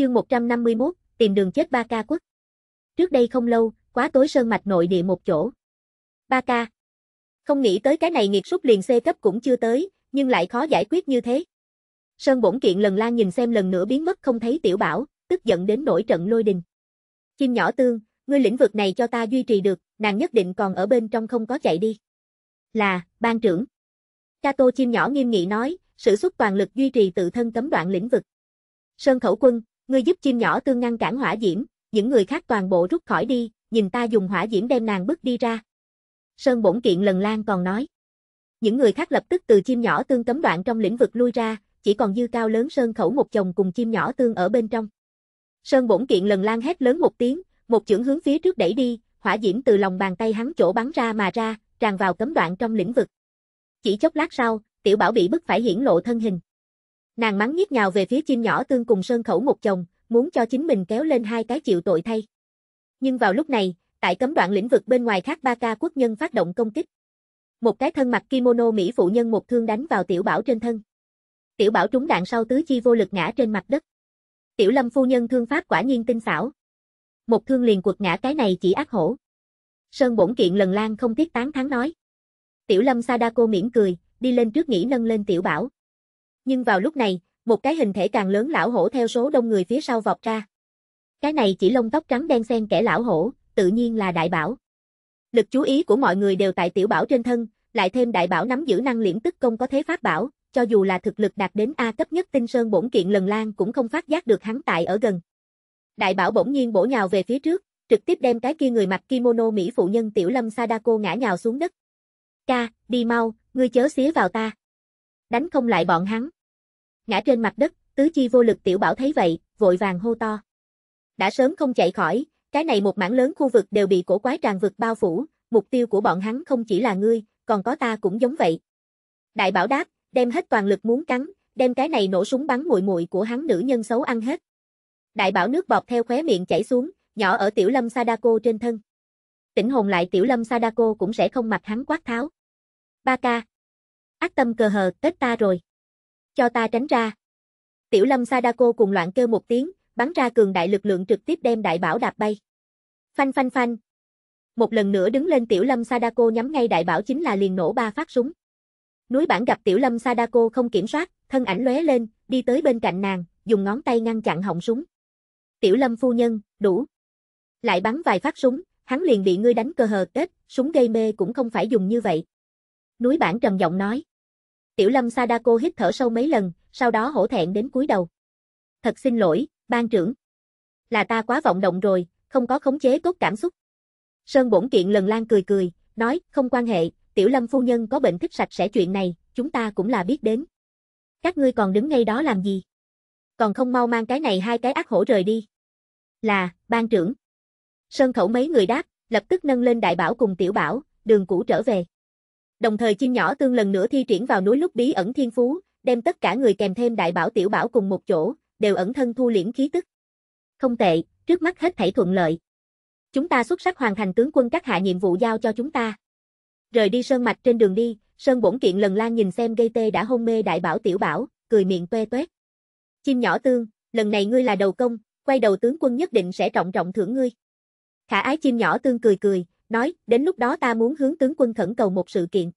Chương 151, tìm đường chết ba ca quốc. Trước đây không lâu, quá tối sơn mạch nội địa một chỗ. Ba ca. Không nghĩ tới cái này nghiệt súc liền C cấp cũng chưa tới, nhưng lại khó giải quyết như thế. Sơn bổn kiện lần la nhìn xem lần nữa biến mất không thấy tiểu bảo, tức giận đến nổi trận lôi đình. Chim nhỏ tương, ngươi lĩnh vực này cho ta duy trì được, nàng nhất định còn ở bên trong không có chạy đi. Là, ban trưởng. Ca tô chim nhỏ nghiêm nghị nói, sử xuất toàn lực duy trì tự thân cấm đoạn lĩnh vực. Sơn khẩu quân, Ngươi giúp chim nhỏ tương ngăn cản hỏa diễm, những người khác toàn bộ rút khỏi đi, nhìn ta dùng hỏa diễm đem nàng bước đi ra. Sơn bổn kiện lần lan còn nói. Những người khác lập tức từ chim nhỏ tương cấm đoạn trong lĩnh vực lui ra, chỉ còn dư cao lớn sơn khẩu một chồng cùng chim nhỏ tương ở bên trong. Sơn bổn kiện lần lan hét lớn một tiếng, một chưởng hướng phía trước đẩy đi, hỏa diễm từ lòng bàn tay hắn chỗ bắn ra mà ra, tràn vào cấm đoạn trong lĩnh vực. Chỉ chốc lát sau, tiểu bảo bị bức phải hiển lộ thân hình. Nàng mắng nhiếc nhào về phía chim nhỏ tương cùng sơn khẩu một chồng, muốn cho chính mình kéo lên hai cái chịu tội thay. Nhưng vào lúc này, tại cấm đoạn lĩnh vực bên ngoài khác ba ca quốc nhân phát động công kích. Một cái thân mặc kimono mỹ phụ nhân một thương đánh vào tiểu bảo trên thân. Tiểu bảo trúng đạn sau tứ chi vô lực ngã trên mặt đất. Tiểu lâm phu nhân thương pháp quả nhiên tinh xảo. Một thương liền quật ngã cái này chỉ ác hổ. Sơn bổn kiện lần lan không tiếc tán thắng nói. Tiểu lâm Sadako mỉm cười, đi lên trước nghỉ nâng lên tiểu bảo nhưng vào lúc này, một cái hình thể càng lớn lão hổ theo số đông người phía sau vọt ra. Cái này chỉ lông tóc trắng đen xen kẻ lão hổ, tự nhiên là đại bảo. Lực chú ý của mọi người đều tại tiểu bảo trên thân, lại thêm đại bảo nắm giữ năng liễm tức công có thế phát bảo, cho dù là thực lực đạt đến A cấp nhất tinh sơn bổn kiện lần lan cũng không phát giác được hắn tại ở gần. Đại bảo bỗng nhiên bổ nhào về phía trước, trực tiếp đem cái kia người mặc kimono Mỹ phụ nhân Tiểu Lâm Sadako ngã nhào xuống đất. Ca, đi mau, ngươi chớ xía vào ta. Đánh không lại bọn hắn ngã trên mặt đất, tứ chi vô lực tiểu bảo thấy vậy, vội vàng hô to. Đã sớm không chạy khỏi, cái này một mảng lớn khu vực đều bị cổ quái tràn vực bao phủ, mục tiêu của bọn hắn không chỉ là ngươi, còn có ta cũng giống vậy. Đại bảo đáp, đem hết toàn lực muốn cắn, đem cái này nổ súng bắn muội muội của hắn nữ nhân xấu ăn hết. Đại bảo nước bọt theo khóe miệng chảy xuống, nhỏ ở tiểu lâm Sadako trên thân. Tỉnh hồn lại tiểu lâm Sadako cũng sẽ không mặc hắn quát tháo. Ba ca. Ác tâm cờ hờ, tết ta rồi cho ta tránh ra. Tiểu lâm Sadako cùng loạn kêu một tiếng, bắn ra cường đại lực lượng trực tiếp đem đại bảo đạp bay. Phanh phanh phanh. Một lần nữa đứng lên tiểu lâm Sadako nhắm ngay đại bảo chính là liền nổ ba phát súng. Núi bản gặp tiểu lâm Sadako không kiểm soát, thân ảnh lóe lên, đi tới bên cạnh nàng, dùng ngón tay ngăn chặn họng súng. Tiểu lâm phu nhân, đủ. Lại bắn vài phát súng, hắn liền bị ngươi đánh cơ hờ tết, súng gây mê cũng không phải dùng như vậy. Núi bản trầm giọng nói. Tiểu Lâm Sadako hít thở sâu mấy lần, sau đó hổ thẹn đến cúi đầu. Thật xin lỗi, ban trưởng. Là ta quá vọng động rồi, không có khống chế tốt cảm xúc. Sơn bổn kiện lần lan cười cười, nói, không quan hệ, Tiểu Lâm phu nhân có bệnh thích sạch sẽ chuyện này, chúng ta cũng là biết đến. Các ngươi còn đứng ngay đó làm gì? Còn không mau mang cái này hai cái ác hổ rời đi. Là, ban trưởng. Sơn khẩu mấy người đáp, lập tức nâng lên đại bảo cùng tiểu bảo, đường cũ trở về đồng thời chim nhỏ tương lần nữa thi triển vào núi lúc bí ẩn thiên phú, đem tất cả người kèm thêm đại bảo tiểu bảo cùng một chỗ, đều ẩn thân thu liễm khí tức. Không tệ, trước mắt hết thảy thuận lợi. Chúng ta xuất sắc hoàn thành tướng quân các hạ nhiệm vụ giao cho chúng ta. Rời đi sơn mạch trên đường đi, sơn bổn kiện lần lan nhìn xem gây tê đã hôn mê đại bảo tiểu bảo, cười miệng tuê tuét. Chim nhỏ tương, lần này ngươi là đầu công, quay đầu tướng quân nhất định sẽ trọng trọng thưởng ngươi. Khả ái chim nhỏ tương cười cười, nói, đến lúc đó ta muốn hướng tướng quân khẩn cầu một sự kiện.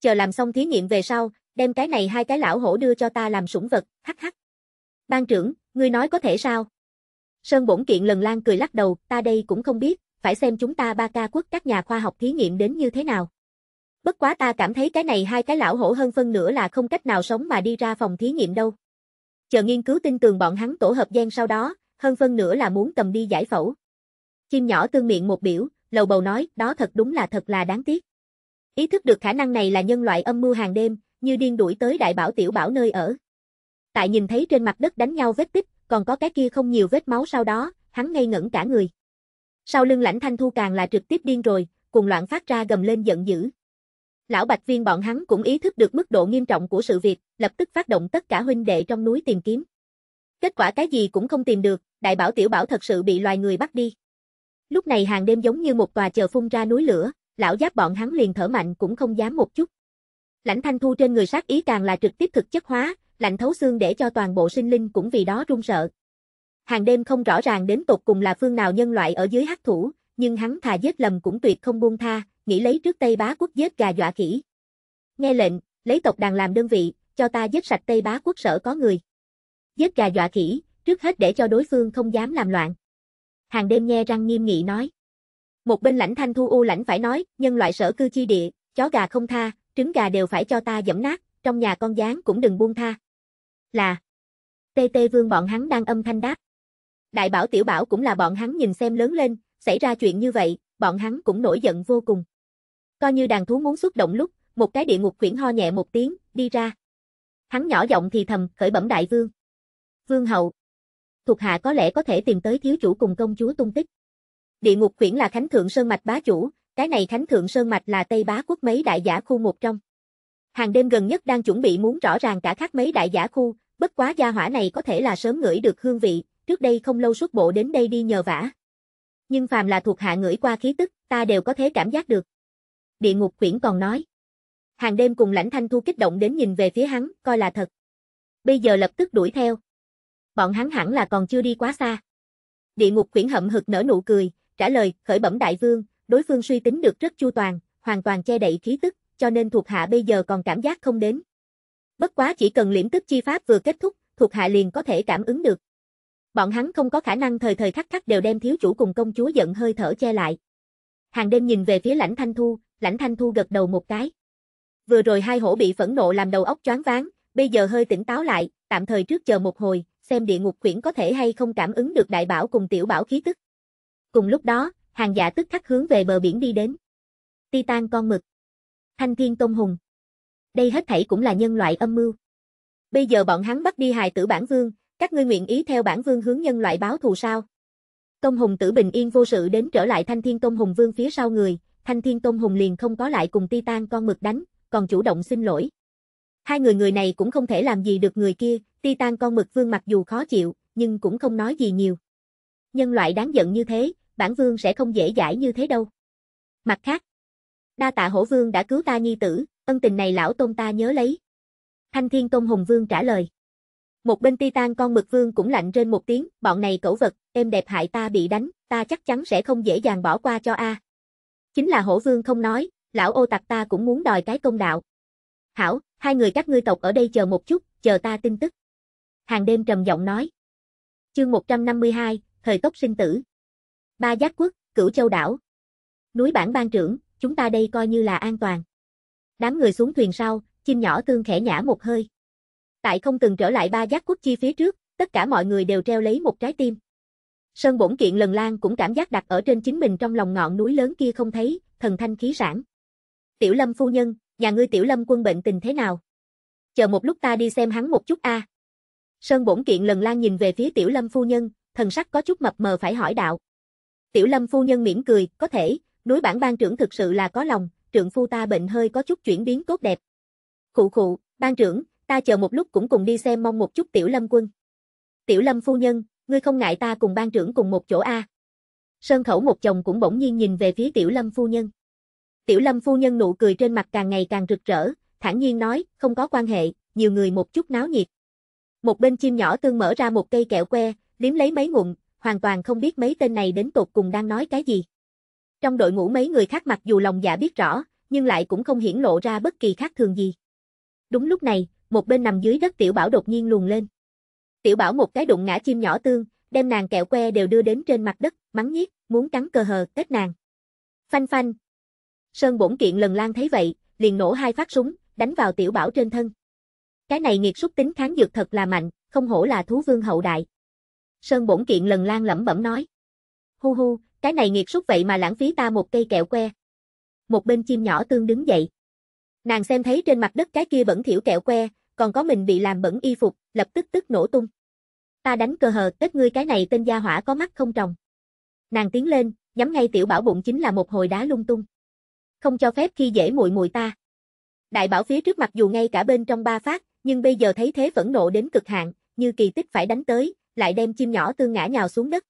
Chờ làm xong thí nghiệm về sau, đem cái này hai cái lão hổ đưa cho ta làm sủng vật, hắc hắc. Ban trưởng, ngươi nói có thể sao? Sơn bổn kiện lần lan cười lắc đầu, ta đây cũng không biết, phải xem chúng ta ba ca quốc các nhà khoa học thí nghiệm đến như thế nào. Bất quá ta cảm thấy cái này hai cái lão hổ hơn phân nữa là không cách nào sống mà đi ra phòng thí nghiệm đâu. Chờ nghiên cứu tin tường bọn hắn tổ hợp gen sau đó, hơn phân nữa là muốn cầm đi giải phẫu. Chim nhỏ tương miệng một biểu, lầu bầu nói, đó thật đúng là thật là đáng tiếc. Ý thức được khả năng này là nhân loại âm mưu hàng đêm, như điên đuổi tới đại bảo tiểu bảo nơi ở. Tại nhìn thấy trên mặt đất đánh nhau vết tích, còn có cái kia không nhiều vết máu sau đó, hắn ngây ngẩn cả người. Sau lưng lãnh thanh thu càng là trực tiếp điên rồi, cùng loạn phát ra gầm lên giận dữ. Lão Bạch Viên bọn hắn cũng ý thức được mức độ nghiêm trọng của sự việc, lập tức phát động tất cả huynh đệ trong núi tìm kiếm. Kết quả cái gì cũng không tìm được, đại bảo tiểu bảo thật sự bị loài người bắt đi. Lúc này hàng đêm giống như một tòa chờ phun ra núi lửa, lão giáp bọn hắn liền thở mạnh cũng không dám một chút. Lãnh thanh thu trên người sát ý càng là trực tiếp thực chất hóa, lạnh thấu xương để cho toàn bộ sinh linh cũng vì đó run sợ. Hàng đêm không rõ ràng đến tột cùng là phương nào nhân loại ở dưới hắc thủ, nhưng hắn thà giết lầm cũng tuyệt không buông tha, nghĩ lấy trước Tây Bá quốc giết gà dọa khỉ. Nghe lệnh, lấy tộc đàn làm đơn vị, cho ta giết sạch Tây Bá quốc sở có người. Giết gà dọa khỉ, trước hết để cho đối phương không dám làm loạn hàng đêm nghe răng nghiêm nghị nói. Một bên lãnh thanh thu u lãnh phải nói, nhân loại sở cư chi địa, chó gà không tha, trứng gà đều phải cho ta dẫm nát, trong nhà con gián cũng đừng buông tha. Là. Tê tê vương bọn hắn đang âm thanh đáp. Đại bảo tiểu bảo cũng là bọn hắn nhìn xem lớn lên, xảy ra chuyện như vậy, bọn hắn cũng nổi giận vô cùng. Coi như đàn thú muốn xúc động lúc, một cái địa ngục quyển ho nhẹ một tiếng, đi ra. Hắn nhỏ giọng thì thầm, khởi bẩm đại vương. Vương hậu, thuộc hạ có lẽ có thể tìm tới thiếu chủ cùng công chúa tung tích. Địa ngục quyển là Khánh Thượng Sơn Mạch bá chủ, cái này Khánh Thượng Sơn Mạch là Tây Bá quốc mấy đại giả khu một trong. Hàng đêm gần nhất đang chuẩn bị muốn rõ ràng cả khác mấy đại giả khu, bất quá gia hỏa này có thể là sớm ngửi được hương vị, trước đây không lâu xuất bộ đến đây đi nhờ vả. Nhưng phàm là thuộc hạ ngửi qua khí tức, ta đều có thể cảm giác được. Địa ngục quyển còn nói. Hàng đêm cùng lãnh thanh thu kích động đến nhìn về phía hắn, coi là thật. Bây giờ lập tức đuổi theo bọn hắn hẳn là còn chưa đi quá xa. Địa ngục quyển hậm hực nở nụ cười, trả lời, khởi bẩm đại vương, đối phương suy tính được rất chu toàn, hoàn toàn che đậy khí tức, cho nên thuộc hạ bây giờ còn cảm giác không đến. Bất quá chỉ cần liễm tức chi pháp vừa kết thúc, thuộc hạ liền có thể cảm ứng được. Bọn hắn không có khả năng thời thời khắc khắc đều đem thiếu chủ cùng công chúa giận hơi thở che lại. Hàng đêm nhìn về phía lãnh thanh thu, lãnh thanh thu gật đầu một cái. Vừa rồi hai hổ bị phẫn nộ làm đầu óc choáng váng, bây giờ hơi tỉnh táo lại, tạm thời trước chờ một hồi, xem địa ngục quyển có thể hay không cảm ứng được đại bảo cùng tiểu bảo khí tức. Cùng lúc đó, hàng giả tức khắc hướng về bờ biển đi đến. Titan con mực. Thanh thiên tông hùng. Đây hết thảy cũng là nhân loại âm mưu. Bây giờ bọn hắn bắt đi hài tử bản vương, các ngươi nguyện ý theo bản vương hướng nhân loại báo thù sao? Tông hùng tử bình yên vô sự đến trở lại thanh thiên tông hùng vương phía sau người, thanh thiên tông hùng liền không có lại cùng Titan con mực đánh, còn chủ động xin lỗi. Hai người người này cũng không thể làm gì được người kia, Titan con mực vương mặc dù khó chịu, nhưng cũng không nói gì nhiều. Nhân loại đáng giận như thế, bản vương sẽ không dễ dãi như thế đâu. Mặt khác, đa tạ hổ vương đã cứu ta nhi tử, ân tình này lão tôn ta nhớ lấy. Thanh thiên tôn hùng vương trả lời. Một bên Titan con mực vương cũng lạnh trên một tiếng, bọn này cẩu vật, em đẹp hại ta bị đánh, ta chắc chắn sẽ không dễ dàng bỏ qua cho A. Chính là hổ vương không nói, lão ô tặc ta cũng muốn đòi cái công đạo. Hảo, hai người các ngươi tộc ở đây chờ một chút, chờ ta tin tức. Hàng đêm trầm giọng nói. Chương 152, Thời tốc sinh tử. Ba giác quốc, cửu châu đảo. Núi bản ban trưởng, chúng ta đây coi như là an toàn. Đám người xuống thuyền sau, chim nhỏ tương khẽ nhả một hơi. Tại không cần trở lại ba giác quốc chi phía trước, tất cả mọi người đều treo lấy một trái tim. Sơn bổn kiện lần lan cũng cảm giác đặt ở trên chính mình trong lòng ngọn núi lớn kia không thấy, thần thanh khí sản. Tiểu lâm phu nhân, nhà ngươi tiểu lâm quân bệnh tình thế nào? Chờ một lúc ta đi xem hắn một chút a. À. Sơn bổn kiện lần lan nhìn về phía tiểu lâm phu nhân, thần sắc có chút mập mờ phải hỏi đạo. Tiểu lâm phu nhân mỉm cười, có thể, núi bản ban trưởng thực sự là có lòng, trưởng phu ta bệnh hơi có chút chuyển biến tốt đẹp. Khụ khụ, ban trưởng, ta chờ một lúc cũng cùng đi xem mong một chút tiểu lâm quân. Tiểu lâm phu nhân, ngươi không ngại ta cùng ban trưởng cùng một chỗ a? À. Sơn khẩu một chồng cũng bỗng nhiên nhìn về phía tiểu lâm phu nhân. Tiểu lâm phu nhân nụ cười trên mặt càng ngày càng rực rỡ, thản nhiên nói, không có quan hệ, nhiều người một chút náo nhiệt. Một bên chim nhỏ tương mở ra một cây kẹo que, liếm lấy mấy ngụm, hoàn toàn không biết mấy tên này đến tột cùng đang nói cái gì. Trong đội ngũ mấy người khác mặc dù lòng dạ biết rõ, nhưng lại cũng không hiển lộ ra bất kỳ khác thường gì. Đúng lúc này, một bên nằm dưới đất tiểu bảo đột nhiên luồn lên. Tiểu bảo một cái đụng ngã chim nhỏ tương, đem nàng kẹo que đều đưa đến trên mặt đất, mắng nhiếc, muốn cắn cơ hờ, kết nàng. Phanh phanh, Sơn bổn kiện lần lan thấy vậy, liền nổ hai phát súng, đánh vào tiểu bảo trên thân. Cái này nghiệt xúc tính kháng dược thật là mạnh, không hổ là thú vương hậu đại. Sơn bổn kiện lần lan lẩm bẩm nói. Hu hu, cái này nghiệt xúc vậy mà lãng phí ta một cây kẹo que. Một bên chim nhỏ tương đứng dậy. Nàng xem thấy trên mặt đất cái kia bẩn thiểu kẹo que, còn có mình bị làm bẩn y phục, lập tức tức nổ tung. Ta đánh cơ hờ, tết ngươi cái này tên gia hỏa có mắt không trồng. Nàng tiến lên, nhắm ngay tiểu bảo bụng chính là một hồi đá lung tung không cho phép khi dễ muội muội ta. Đại bảo phía trước mặc dù ngay cả bên trong ba phát, nhưng bây giờ thấy thế phẫn nộ đến cực hạn, như kỳ tích phải đánh tới, lại đem chim nhỏ tương ngã nhào xuống đất.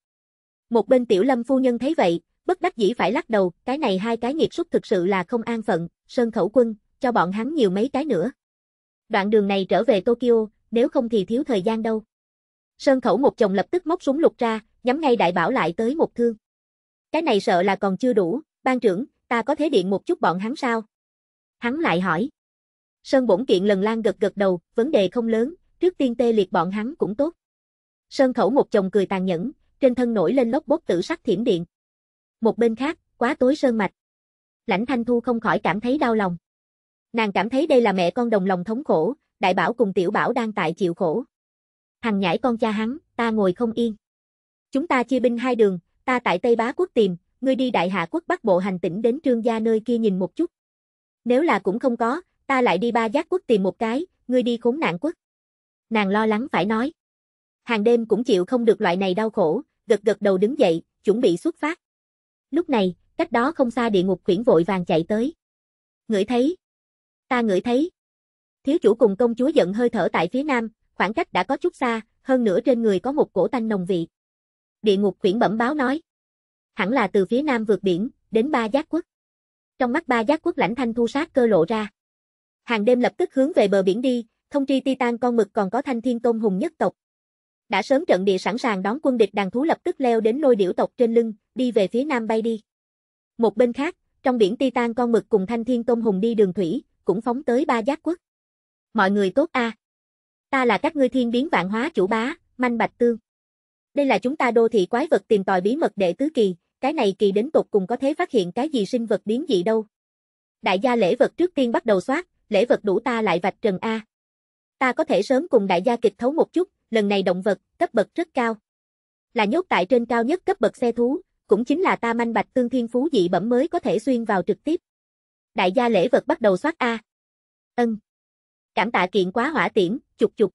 Một bên tiểu lâm phu nhân thấy vậy, bất đắc dĩ phải lắc đầu, cái này hai cái nghiệp xuất thực sự là không an phận, sơn khẩu quân, cho bọn hắn nhiều mấy cái nữa. Đoạn đường này trở về Tokyo, nếu không thì thiếu thời gian đâu. Sơn khẩu một chồng lập tức móc súng lục ra, nhắm ngay đại bảo lại tới một thương. Cái này sợ là còn chưa đủ, ban trưởng, ta có thể điện một chút bọn hắn sao? Hắn lại hỏi. Sơn bổn kiện lần lan gật gật đầu, vấn đề không lớn, trước tiên tê liệt bọn hắn cũng tốt. Sơn khẩu một chồng cười tàn nhẫn, trên thân nổi lên lốc bốt tử sắc thiểm điện. Một bên khác, quá tối sơn mạch. Lãnh Thanh Thu không khỏi cảm thấy đau lòng. Nàng cảm thấy đây là mẹ con đồng lòng thống khổ, đại bảo cùng tiểu bảo đang tại chịu khổ. Thằng nhãi con cha hắn, ta ngồi không yên. Chúng ta chia binh hai đường, ta tại Tây Bá Quốc tìm, ngươi đi đại hạ quốc bắc bộ hành tỉnh đến trương gia nơi kia nhìn một chút. Nếu là cũng không có, ta lại đi ba giác quốc tìm một cái, ngươi đi khốn nạn quốc. Nàng lo lắng phải nói. Hàng đêm cũng chịu không được loại này đau khổ, gật gật đầu đứng dậy, chuẩn bị xuất phát. Lúc này, cách đó không xa địa ngục khuyển vội vàng chạy tới. Ngửi thấy. Ta ngửi thấy. Thiếu chủ cùng công chúa giận hơi thở tại phía nam, khoảng cách đã có chút xa, hơn nữa trên người có một cổ tanh nồng vị. Địa ngục khuyển bẩm báo nói hẳn là từ phía nam vượt biển, đến ba giác quốc. Trong mắt ba giác quốc lãnh thanh thu sát cơ lộ ra. Hàng đêm lập tức hướng về bờ biển đi, thông tri Titan con mực còn có thanh thiên tôn hùng nhất tộc. Đã sớm trận địa sẵn sàng đón quân địch đàn thú lập tức leo đến lôi điểu tộc trên lưng, đi về phía nam bay đi. Một bên khác, trong biển Titan con mực cùng thanh thiên tôn hùng đi đường thủy, cũng phóng tới ba giác quốc. Mọi người tốt a à. Ta là các ngươi thiên biến vạn hóa chủ bá, manh bạch tương. Đây là chúng ta đô thị quái vật tìm tòi bí mật đệ tứ kỳ, cái này kỳ đến tột cùng có thể phát hiện cái gì sinh vật biến dị đâu. Đại gia lễ vật trước tiên bắt đầu soát, lễ vật đủ ta lại vạch trần A. Ta có thể sớm cùng đại gia kịch thấu một chút, lần này động vật, cấp bậc rất cao. Là nhốt tại trên cao nhất cấp bậc xe thú, cũng chính là ta manh bạch tương thiên phú dị bẩm mới có thể xuyên vào trực tiếp. Đại gia lễ vật bắt đầu soát A. Ân. Cảm tạ kiện quá hỏa tiễn, chục chục.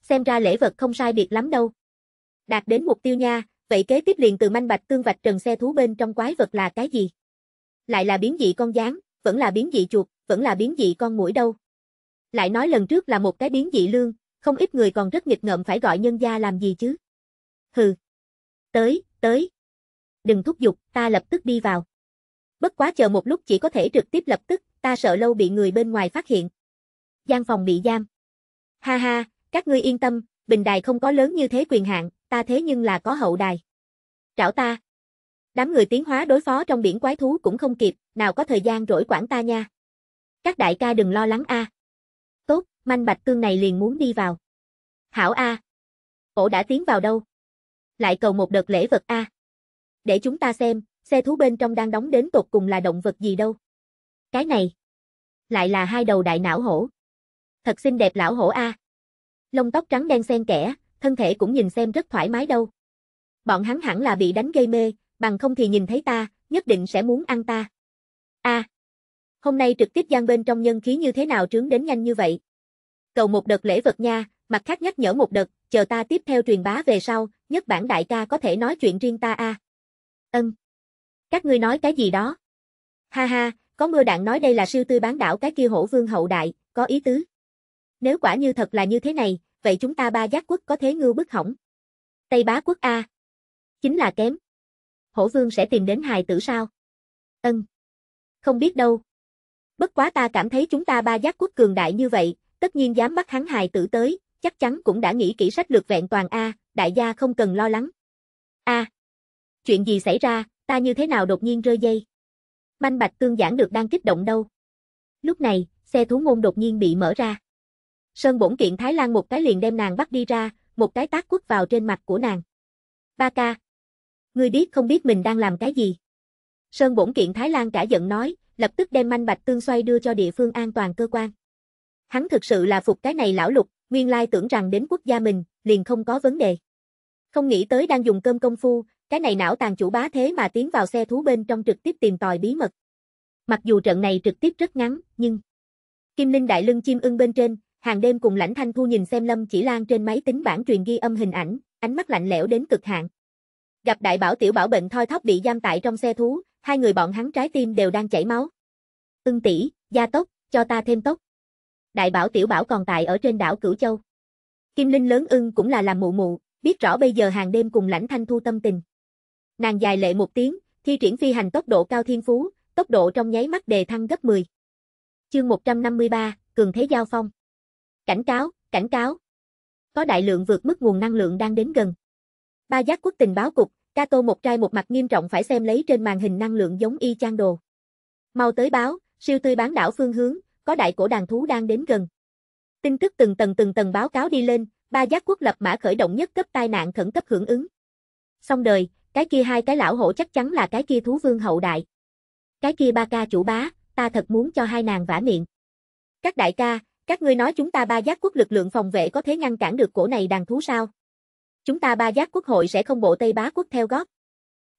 Xem ra lễ vật không sai biệt lắm đâu. Đạt đến mục tiêu nha, Vậy kế tiếp liền từ manh bạch tương vạch trần xe thú bên trong quái vật là cái gì? Lại là biến dị con gián, vẫn là biến dị chuột, vẫn là biến dị con mũi đâu. Lại nói lần trước là một cái biến dị lương, không ít người còn rất nghịch ngợm phải gọi nhân gia làm gì chứ. Hừ. Tới, tới. Đừng thúc giục, ta lập tức đi vào. Bất quá chờ một lúc chỉ có thể trực tiếp lập tức, ta sợ lâu bị người bên ngoài phát hiện. Gian phòng bị giam. Ha ha, các ngươi yên tâm, bình đài không có lớn như thế quyền hạn, ta thế nhưng là có hậu đài. Trảo ta. Đám người tiến hóa đối phó trong biển quái thú cũng không kịp, nào có thời gian rỗi quản ta nha. Các đại ca đừng lo lắng a. À. Tốt, manh bạch cương này liền muốn đi vào. Hảo a. À. Cổ đã tiến vào đâu? Lại cầu một đợt lễ vật a. À. Để chúng ta xem, xe thú bên trong đang đóng đến tột cùng là động vật gì đâu. Cái này. Lại là hai đầu đại não hổ. Thật xinh đẹp lão hổ a. Lông tóc trắng đen xen kẽ, thân thể cũng nhìn xem rất thoải mái đâu. Bọn hắn hẳn là bị đánh gây mê, bằng không thì nhìn thấy ta, nhất định sẽ muốn ăn ta. A. À, hôm nay trực tiếp gian bên trong nhân khí như thế nào trướng đến nhanh như vậy? Cầu một đợt lễ vật nha, mặt khác nhắc nhở một đợt, chờ ta tiếp theo truyền bá về sau, nhất bản đại ca có thể nói chuyện riêng ta a. À. Ừm. Các ngươi nói cái gì đó? Ha ha, có mưa đạn nói đây là siêu tư bán đảo cái kia hổ vương hậu đại, có ý tứ. Nếu quả như thật là như thế này, vậy chúng ta ba giác quốc có thế ngư bức hỏng. Tây bá quốc A. Chính là kém. Hổ vương sẽ tìm đến hài tử sao? Ân. Không biết đâu. Bất quá ta cảm thấy chúng ta ba giác quốc cường đại như vậy, tất nhiên dám bắt hắn hài tử tới, chắc chắn cũng đã nghĩ kỹ sách lược vẹn toàn A, đại gia không cần lo lắng. A. Chuyện gì xảy ra, ta như thế nào đột nhiên rơi dây? Manh Bạch Tương giảng được đang kích động đâu. Lúc này, xe thú ngôn đột nhiên bị mở ra. Sơn bổn kiện Thái Lan một cái liền đem nàng bắt đi ra, một cái tác quất vào trên mặt của nàng. Ba ca. Ngươi biết không biết mình đang làm cái gì? Sơn bổn kiện Thái Lan cả giận nói, lập tức đem manh bạch tương xoay đưa cho địa phương an toàn cơ quan. Hắn thực sự là phục cái này lão lục, nguyên lai tưởng rằng đến quốc gia mình, liền không có vấn đề. Không nghĩ tới đang dùng cơm công phu, cái này não tàn chủ bá thế mà tiến vào xe thú bên trong trực tiếp tìm tòi bí mật. Mặc dù trận này trực tiếp rất ngắn, nhưng Kim Linh đại lưng chim ưng bên trên, Hàng đêm cùng Lãnh Thanh Thu nhìn xem Lâm Chỉ Lan trên máy tính bản truyền ghi âm hình ảnh, ánh mắt lạnh lẽo đến cực hạn. Gặp đại bảo tiểu bảo bệnh thoi thóp bị giam tại trong xe thú, hai người bọn hắn trái tim đều đang chảy máu. Ưng tỷ, gia tốc, cho ta thêm tốc. Đại bảo tiểu bảo còn tại ở trên đảo Cửu Châu. Kim Linh lớn ưng cũng là làm mụ mụ, biết rõ bây giờ hàng đêm cùng Lãnh Thanh Thu tâm tình. Nàng dài lệ một tiếng, thi triển phi hành tốc độ cao thiên phú, tốc độ trong nháy mắt đề thăng gấp 10. Chương 153, cường thế giao phong. Cảnh cáo, cảnh cáo. Có đại lượng vượt mức nguồn năng lượng đang đến gần. Ba giác quốc tình báo cục, Kato một trai một mặt nghiêm trọng phải xem lấy trên màn hình năng lượng giống y chang đồ. Mau tới báo, siêu tươi bán đảo phương hướng, có đại cổ đàn thú đang đến gần. Tin tức từng tầng từng tầng báo cáo đi lên, ba giác quốc lập mã khởi động nhất cấp tai nạn khẩn cấp hưởng ứng. Xong đời, cái kia hai cái lão hổ chắc chắn là cái kia thú vương hậu đại. Cái kia ba ca chủ bá, ta thật muốn cho hai nàng vả miệng. Các đại ca, các ngươi nói chúng ta ba giác quốc lực lượng phòng vệ có thể ngăn cản được cổ này đàn thú sao? Chúng ta ba giác quốc hội sẽ không bộ Tây Bá quốc theo gót.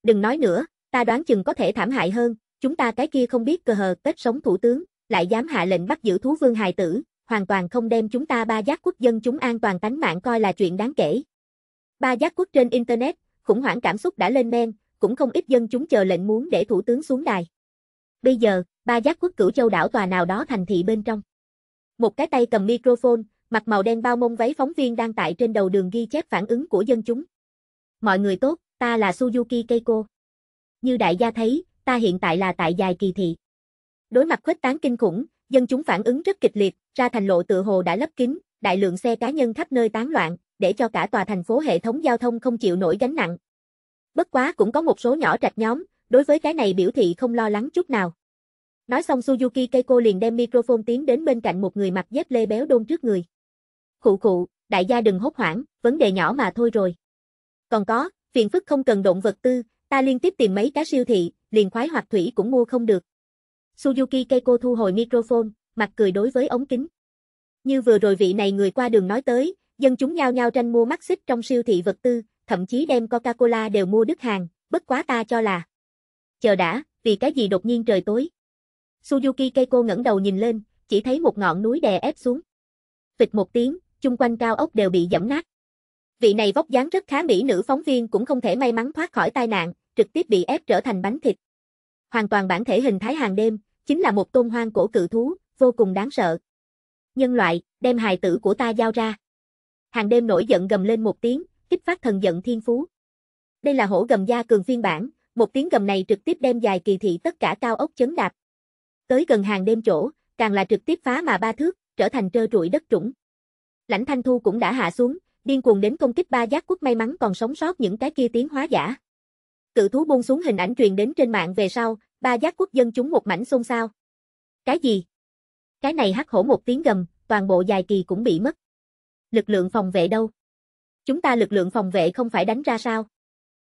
Đừng nói nữa, ta đoán chừng có thể thảm hại hơn, chúng ta cái kia không biết cơ hờ tết sống thủ tướng, lại dám hạ lệnh bắt giữ thú vương hài tử, hoàn toàn không đem chúng ta ba giác quốc dân chúng an toàn tánh mạng coi là chuyện đáng kể. Ba giác quốc trên Internet, khủng hoảng cảm xúc đã lên men, cũng không ít dân chúng chờ lệnh muốn để thủ tướng xuống đài. Bây giờ, ba giác quốc cửu châu đảo tòa nào đó thành thị bên trong. Một cái tay cầm microphone, mặt màu đen bao mông váy phóng viên đang tại trên đầu đường ghi chép phản ứng của dân chúng. Mọi người tốt, ta là Suzuki Keiko. Như đại gia thấy, ta hiện tại là tại dài kỳ thị. Đối mặt khuếch tán kinh khủng, dân chúng phản ứng rất kịch liệt, ra thành lộ tự hồ đã lấp kín, đại lượng xe cá nhân khắp nơi tán loạn, để cho cả tòa thành phố hệ thống giao thông không chịu nổi gánh nặng. Bất quá cũng có một số nhỏ trạch nhóm, đối với cái này biểu thị không lo lắng chút nào. Nói xong Suzuki Keiko liền đem microphone tiến đến bên cạnh một người mặc dép lê béo đôn trước người. Khụ khụ, đại gia đừng hốt hoảng, vấn đề nhỏ mà thôi rồi. Còn có, phiền phức không cần động vật tư, ta liên tiếp tìm mấy cá siêu thị, liền khoái hoạt thủy cũng mua không được. Suzuki Keiko thu hồi microphone, mặt cười đối với ống kính. Như vừa rồi vị này người qua đường nói tới, dân chúng nhao nhao tranh mua mắc xích trong siêu thị vật tư, thậm chí đem Coca-Cola đều mua đứt hàng, bất quá ta cho là. Chờ đã, vì cái gì đột nhiên trời tối? Suzuki Keiko ngẩng đầu nhìn lên, chỉ thấy một ngọn núi đè ép xuống. Phịch một tiếng, chung quanh cao ốc đều bị dẫm nát. Vị này vóc dáng rất khá mỹ nữ phóng viên cũng không thể may mắn thoát khỏi tai nạn, trực tiếp bị ép trở thành bánh thịt. Hoàn toàn bản thể hình thái hàng đêm, chính là một tôn hoang cổ cự thú, vô cùng đáng sợ. Nhân loại, đem hài tử của ta giao ra. Hàng đêm nổi giận gầm lên một tiếng, kích phát thần giận thiên phú. Đây là hổ gầm da cường phiên bản, một tiếng gầm này trực tiếp đem dài kỳ thị tất cả cao ốc chấn đạp tới gần hàng đêm chỗ, càng là trực tiếp phá mà ba thước, trở thành trơ trụi đất trũng. Lãnh Thanh Thu cũng đã hạ xuống, điên cuồng đến công kích ba giác quốc may mắn còn sống sót những cái kia tiến hóa giả. Cự thú buông xuống hình ảnh truyền đến trên mạng về sau, ba giác quốc dân chúng một mảnh xôn xao. Cái gì? Cái này hắc hổ một tiếng gầm, toàn bộ dài kỳ cũng bị mất. Lực lượng phòng vệ đâu? Chúng ta lực lượng phòng vệ không phải đánh ra sao?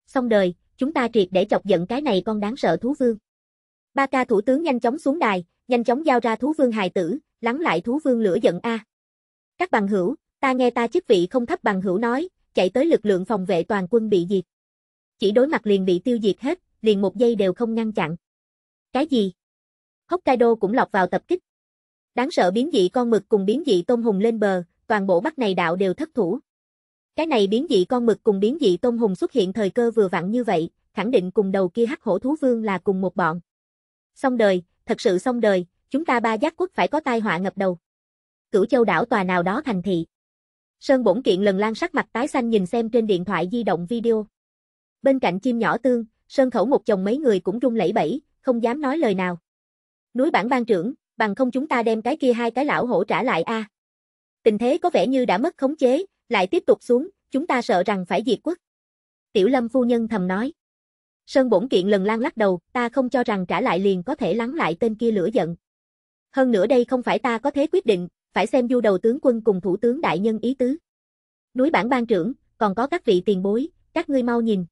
Xong đời, chúng ta triệt để chọc giận cái này con đáng sợ thú vương. Ba ca thủ tướng nhanh chóng xuống đài, nhanh chóng giao ra thú vương hài tử, lắng lại thú vương lửa giận a. Các bằng hữu, ta nghe ta chức vị không thấp bằng hữu nói, chạy tới lực lượng phòng vệ toàn quân bị diệt. Chỉ đối mặt liền bị tiêu diệt hết, liền một giây đều không ngăn chặn. Cái gì? Hokkaido cũng lọt vào tập kích. Đáng sợ biến dị con mực cùng biến dị tôm hùng lên bờ, toàn bộ bắc này đạo đều thất thủ. Cái này biến dị con mực cùng biến dị tôm hùng xuất hiện thời cơ vừa vặn như vậy, khẳng định cùng đầu kia hắc hổ thú vương là cùng một bọn. Xong đời, thật sự xong đời, chúng ta ba giác quốc phải có tai họa ngập đầu. Cửu châu đảo tòa nào đó thành thị. Sơn bổn kiện lần lan sắc mặt tái xanh nhìn xem trên điện thoại di động video. Bên cạnh chim nhỏ tương, sơn khẩu một chồng mấy người cũng run lẩy bẩy, không dám nói lời nào. Núi bản ban trưởng, bằng không chúng ta đem cái kia hai cái lão hổ trả lại a. À. Tình thế có vẻ như đã mất khống chế, lại tiếp tục xuống, chúng ta sợ rằng phải diệt quốc. Tiểu Lâm phu nhân thầm nói. Sơn bổn kiện lần lan lắc đầu, ta không cho rằng trả lại liền có thể lắng lại tên kia lửa giận. Hơn nữa đây không phải ta có thế quyết định, phải xem du đầu tướng quân cùng thủ tướng đại nhân ý tứ. Núi bản ban trưởng, còn có các vị tiền bối, các ngươi mau nhìn.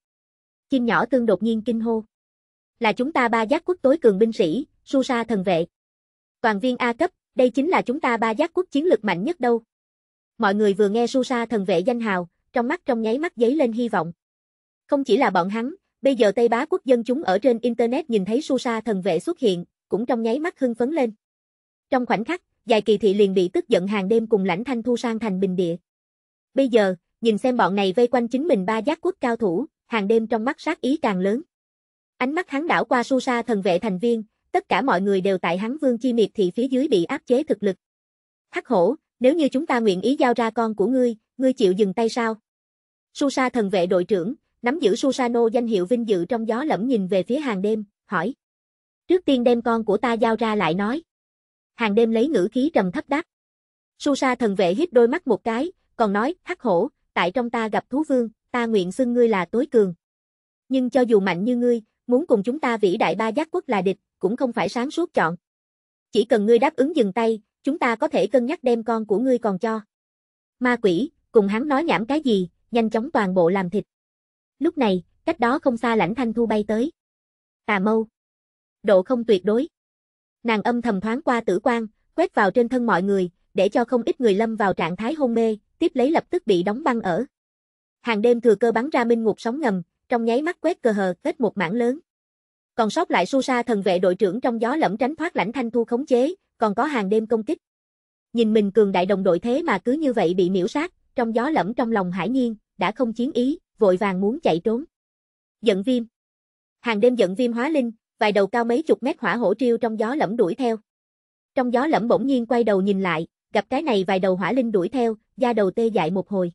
Chim nhỏ tương đột nhiên kinh hô. Là chúng ta ba giác quốc tối cường binh sĩ, su sa thần vệ. Toàn viên A cấp, đây chính là chúng ta ba giác quốc chiến lực mạnh nhất đâu. Mọi người vừa nghe su sa thần vệ danh hào, trong mắt trong nháy mắt giấy lên hy vọng. Không chỉ là bọn hắn, Bây giờ Tây Bá quốc dân chúng ở trên Internet nhìn thấy Susa thần vệ xuất hiện, cũng trong nháy mắt hưng phấn lên. Trong khoảnh khắc, dài kỳ thị liền bị tức giận hàng đêm cùng lãnh thanh thu sang thành bình địa. Bây giờ, nhìn xem bọn này vây quanh chính mình ba giác quốc cao thủ, hàng đêm trong mắt sát ý càng lớn. Ánh mắt hắn đảo qua Susa thần vệ thành viên, tất cả mọi người đều tại hắn vương chi miệt thị phía dưới bị áp chế thực lực. Hắc hổ, nếu như chúng ta nguyện ý giao ra con của ngươi, ngươi chịu dừng tay sao? Susa thần vệ đội trưởng, nắm giữ Susano danh hiệu vinh dự trong gió lẫm nhìn về phía hàng đêm, hỏi. Trước tiên đem con của ta giao ra lại nói. Hàng đêm lấy ngữ khí trầm thấp đáp. Susa thần vệ hít đôi mắt một cái, còn nói, hắc hổ, tại trong ta gặp thú vương, ta nguyện xưng ngươi là tối cường. Nhưng cho dù mạnh như ngươi, muốn cùng chúng ta vĩ đại ba giác quốc là địch, cũng không phải sáng suốt chọn. Chỉ cần ngươi đáp ứng dừng tay, chúng ta có thể cân nhắc đem con của ngươi còn cho. Ma quỷ, cùng hắn nói nhảm cái gì, nhanh chóng toàn bộ làm thịt. Lúc này, cách đó không xa lãnh thanh thu bay tới. Tà mâu. Độ không tuyệt đối. Nàng âm thầm thoáng qua tử quan, quét vào trên thân mọi người, để cho không ít người lâm vào trạng thái hôn mê, tiếp lấy lập tức bị đóng băng ở. Hàng đêm thừa cơ bắn ra minh ngục sóng ngầm, trong nháy mắt quét cơ hờ kết một mảng lớn. Còn sót lại su sa thần vệ đội trưởng trong gió lẫm tránh thoát lãnh thanh thu khống chế, còn có hàng đêm công kích. Nhìn mình cường đại đồng đội thế mà cứ như vậy bị miễu sát, trong gió lẫm trong lòng hải nhiên, đã không chiến ý, vội vàng muốn chạy trốn. Giận viêm. Hàng đêm giận viêm hóa linh, vài đầu cao mấy chục mét hỏa hổ triêu trong gió lẫm đuổi theo. Trong gió lẫm bỗng nhiên quay đầu nhìn lại, gặp cái này vài đầu hỏa linh đuổi theo, da đầu tê dại một hồi.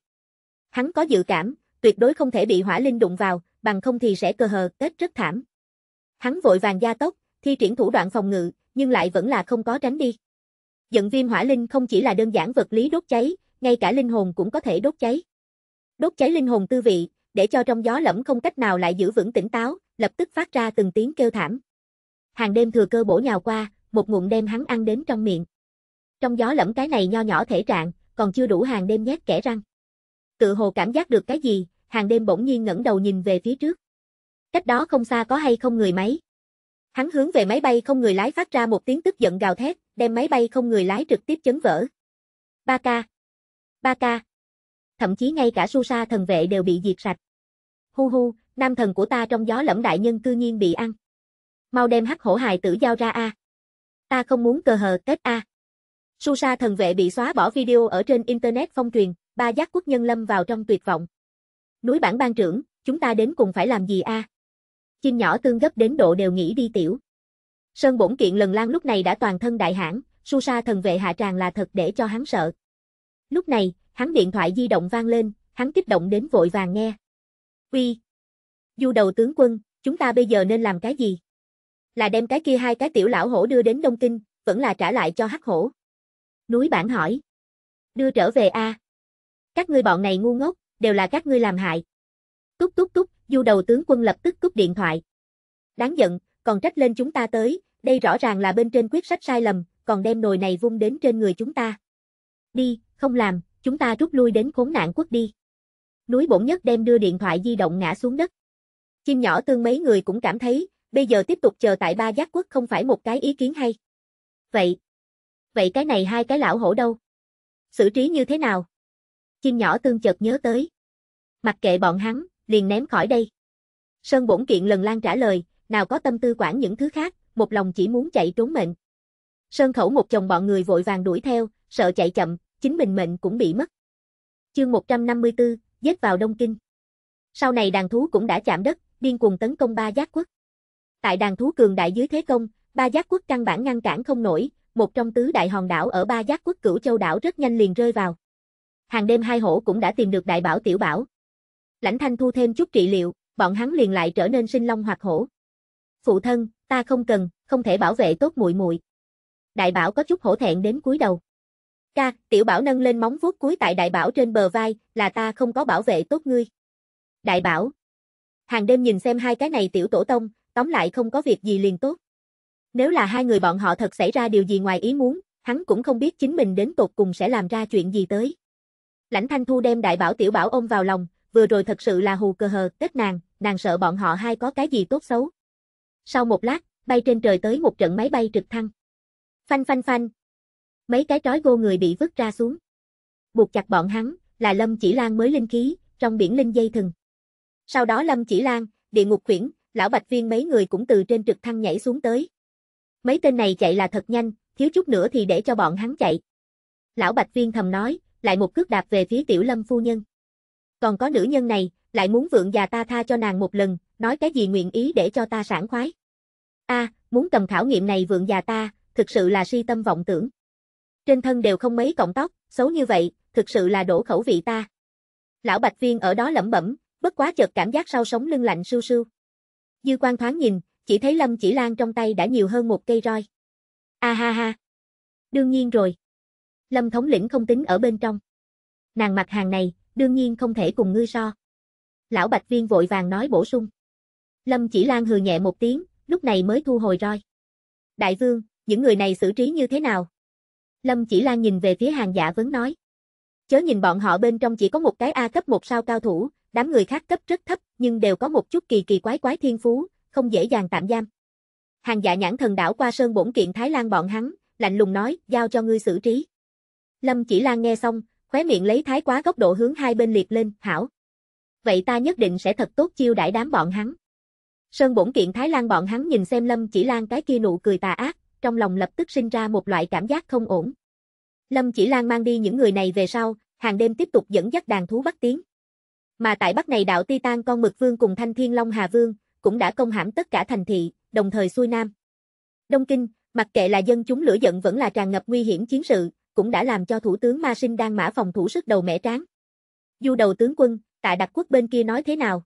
Hắn có dự cảm, tuyệt đối không thể bị hỏa linh đụng vào, bằng không thì sẽ cơ hờ, kết rất thảm. Hắn vội vàng gia tốc, thi triển thủ đoạn phòng ngự, nhưng lại vẫn là không có tránh đi. Giận viêm hỏa linh không chỉ là đơn giản vật lý đốt cháy, ngay cả linh hồn cũng có thể đốt cháy đốt cháy linh hồn tư vị, để cho trong gió lẫm không cách nào lại giữ vững tỉnh táo, lập tức phát ra từng tiếng kêu thảm. Hàng đêm thừa cơ bổ nhào qua, một ngụm đem hắn ăn đến trong miệng. Trong gió lẫm cái này nho nhỏ thể trạng, còn chưa đủ hàng đêm nhét kẻ răng. Tự hồ cảm giác được cái gì, hàng đêm bỗng nhiên ngẩng đầu nhìn về phía trước. Cách đó không xa có hay không người máy. Hắn hướng về máy bay không người lái phát ra một tiếng tức giận gào thét, đem máy bay không người lái trực tiếp chấn vỡ. Ba ca. Ba ca thậm chí ngay cả su sa thần vệ đều bị diệt sạch. Hu hu, nam thần của ta trong gió lẫm đại nhân cư nhiên bị ăn. Mau đem hắc hổ hài tử giao ra a. Ta không muốn cờ hờ kết a. À. Su sa thần vệ bị xóa bỏ video ở trên internet phong truyền, ba giác quốc nhân lâm vào trong tuyệt vọng. Núi bản ban trưởng, chúng ta đến cùng phải làm gì a? À? Chim nhỏ tương gấp đến độ đều nghĩ đi tiểu. Sơn bổn kiện lần lan lúc này đã toàn thân đại hãn, Su sa thần vệ hạ tràng là thật để cho hắn sợ. Lúc này, hắn điện thoại di động vang lên, hắn kích động đến vội vàng nghe. Uy, Du đầu tướng quân, chúng ta bây giờ nên làm cái gì? Là đem cái kia hai cái tiểu lão hổ đưa đến Đông Kinh, vẫn là trả lại cho hắc hổ. Núi bản hỏi. Đưa trở về a. Các ngươi bọn này ngu ngốc, đều là các ngươi làm hại. Túc túc túc, du đầu tướng quân lập tức cúp điện thoại. Đáng giận, còn trách lên chúng ta tới, đây rõ ràng là bên trên quyết sách sai lầm, còn đem nồi này vung đến trên người chúng ta. Đi, không làm, chúng ta rút lui đến khốn nạn quốc đi. Núi bổn nhất đem đưa điện thoại di động ngã xuống đất. Chim nhỏ tương mấy người cũng cảm thấy, bây giờ tiếp tục chờ tại ba giác quốc không phải một cái ý kiến hay. Vậy, vậy cái này hai cái lão hổ đâu? Xử trí như thế nào? Chim nhỏ tương chợt nhớ tới. Mặc kệ bọn hắn, liền ném khỏi đây. Sơn bổn kiện lần lan trả lời, nào có tâm tư quản những thứ khác, một lòng chỉ muốn chạy trốn mệnh. Sơn khẩu một chồng bọn người vội vàng đuổi theo, sợ chạy chậm, chính mình mệnh cũng bị mất. Chương 154, giết vào Đông Kinh. Sau này đàn thú cũng đã chạm đất, điên cuồng tấn công ba giác quốc. Tại đàn thú cường đại dưới thế công, ba giác quốc căn bản ngăn cản không nổi, một trong tứ đại hòn đảo ở ba giác quốc Cửu Châu đảo rất nhanh liền rơi vào. Hàng đêm hai hổ cũng đã tìm được đại bảo tiểu bảo. Lãnh Thanh thu thêm chút trị liệu, bọn hắn liền lại trở nên sinh long hoặc hổ. Phụ thân, ta không cần, không thể bảo vệ tốt muội muội. Đại bảo có chút hổ thẹn đến cúi đầu. Ca, tiểu bảo nâng lên móng vuốt cuối tại đại bảo trên bờ vai, là ta không có bảo vệ tốt ngươi. Đại bảo. Hàng đêm nhìn xem hai cái này tiểu tổ tông, tóm lại không có việc gì liền tốt. Nếu là hai người bọn họ thật xảy ra điều gì ngoài ý muốn, hắn cũng không biết chính mình đến tột cùng sẽ làm ra chuyện gì tới. Lãnh Thanh Thu đem đại bảo tiểu bảo ôm vào lòng, vừa rồi thật sự là hù cơ hờ, tết nàng, nàng sợ bọn họ hai có cái gì tốt xấu. Sau một lát, bay trên trời tới một trận máy bay trực thăng. Phanh phanh phanh, mấy cái trói vô người bị vứt ra xuống. Buộc chặt bọn hắn, là Lâm Chỉ Lan mới linh khí, trong biển linh dây thừng. Sau đó Lâm Chỉ Lan, địa ngục quyển, lão Bạch Viên mấy người cũng từ trên trực thăng nhảy xuống tới. Mấy tên này chạy là thật nhanh, thiếu chút nữa thì để cho bọn hắn chạy. Lão Bạch Viên thầm nói, lại một cước đạp về phía tiểu Lâm phu nhân. Còn có nữ nhân này, lại muốn vượng già ta tha cho nàng một lần, nói cái gì nguyện ý để cho ta sảng khoái. a à, muốn cầm khảo nghiệm này vượng già ta, thực sự là si tâm vọng tưởng. Trên thân đều không mấy cọng tóc, xấu như vậy, thực sự là đổ khẩu vị ta. Lão Bạch Viên ở đó lẩm bẩm, bất quá chợt cảm giác sau sống lưng lạnh sưu sưu. Dư quan thoáng nhìn, chỉ thấy Lâm Chỉ Lan trong tay đã nhiều hơn một cây roi. A ha ha. Đương nhiên rồi. Lâm thống lĩnh không tính ở bên trong. Nàng mặt hàng này, đương nhiên không thể cùng ngươi so. Lão Bạch Viên vội vàng nói bổ sung. Lâm Chỉ Lan hừ nhẹ một tiếng, lúc này mới thu hồi roi. Đại vương, những người này xử trí như thế nào? Lâm Chỉ Lan nhìn về phía hàng giả vấn nói. Chớ nhìn bọn họ bên trong chỉ có một cái A cấp một sao cao thủ, đám người khác cấp rất thấp, nhưng đều có một chút kỳ kỳ quái quái thiên phú, không dễ dàng tạm giam. Hàng giả nhãn thần đảo qua sơn bổn kiện Thái Lan bọn hắn, lạnh lùng nói, giao cho ngươi xử trí. Lâm chỉ Lan nghe xong, khóe miệng lấy thái quá góc độ hướng hai bên liệt lên, hảo. Vậy ta nhất định sẽ thật tốt chiêu đãi đám bọn hắn. Sơn bổn kiện Thái Lan bọn hắn nhìn xem Lâm chỉ Lan cái kia nụ cười tà ác, trong lòng lập tức sinh ra một loại cảm giác không ổn. Lâm Chỉ Lan mang đi những người này về sau, hàng đêm tiếp tục dẫn dắt đàn thú bắt tiến. Mà tại Bắc này đạo Titan con mực vương cùng Thanh Thiên Long Hà Vương, cũng đã công hãm tất cả thành thị, đồng thời xuôi nam. Đông Kinh, mặc kệ là dân chúng lửa giận vẫn là tràn ngập nguy hiểm chiến sự, cũng đã làm cho thủ tướng Ma Sinh đang mã phòng thủ sức đầu mẻ tráng. Du đầu tướng quân, tại đặc quốc bên kia nói thế nào?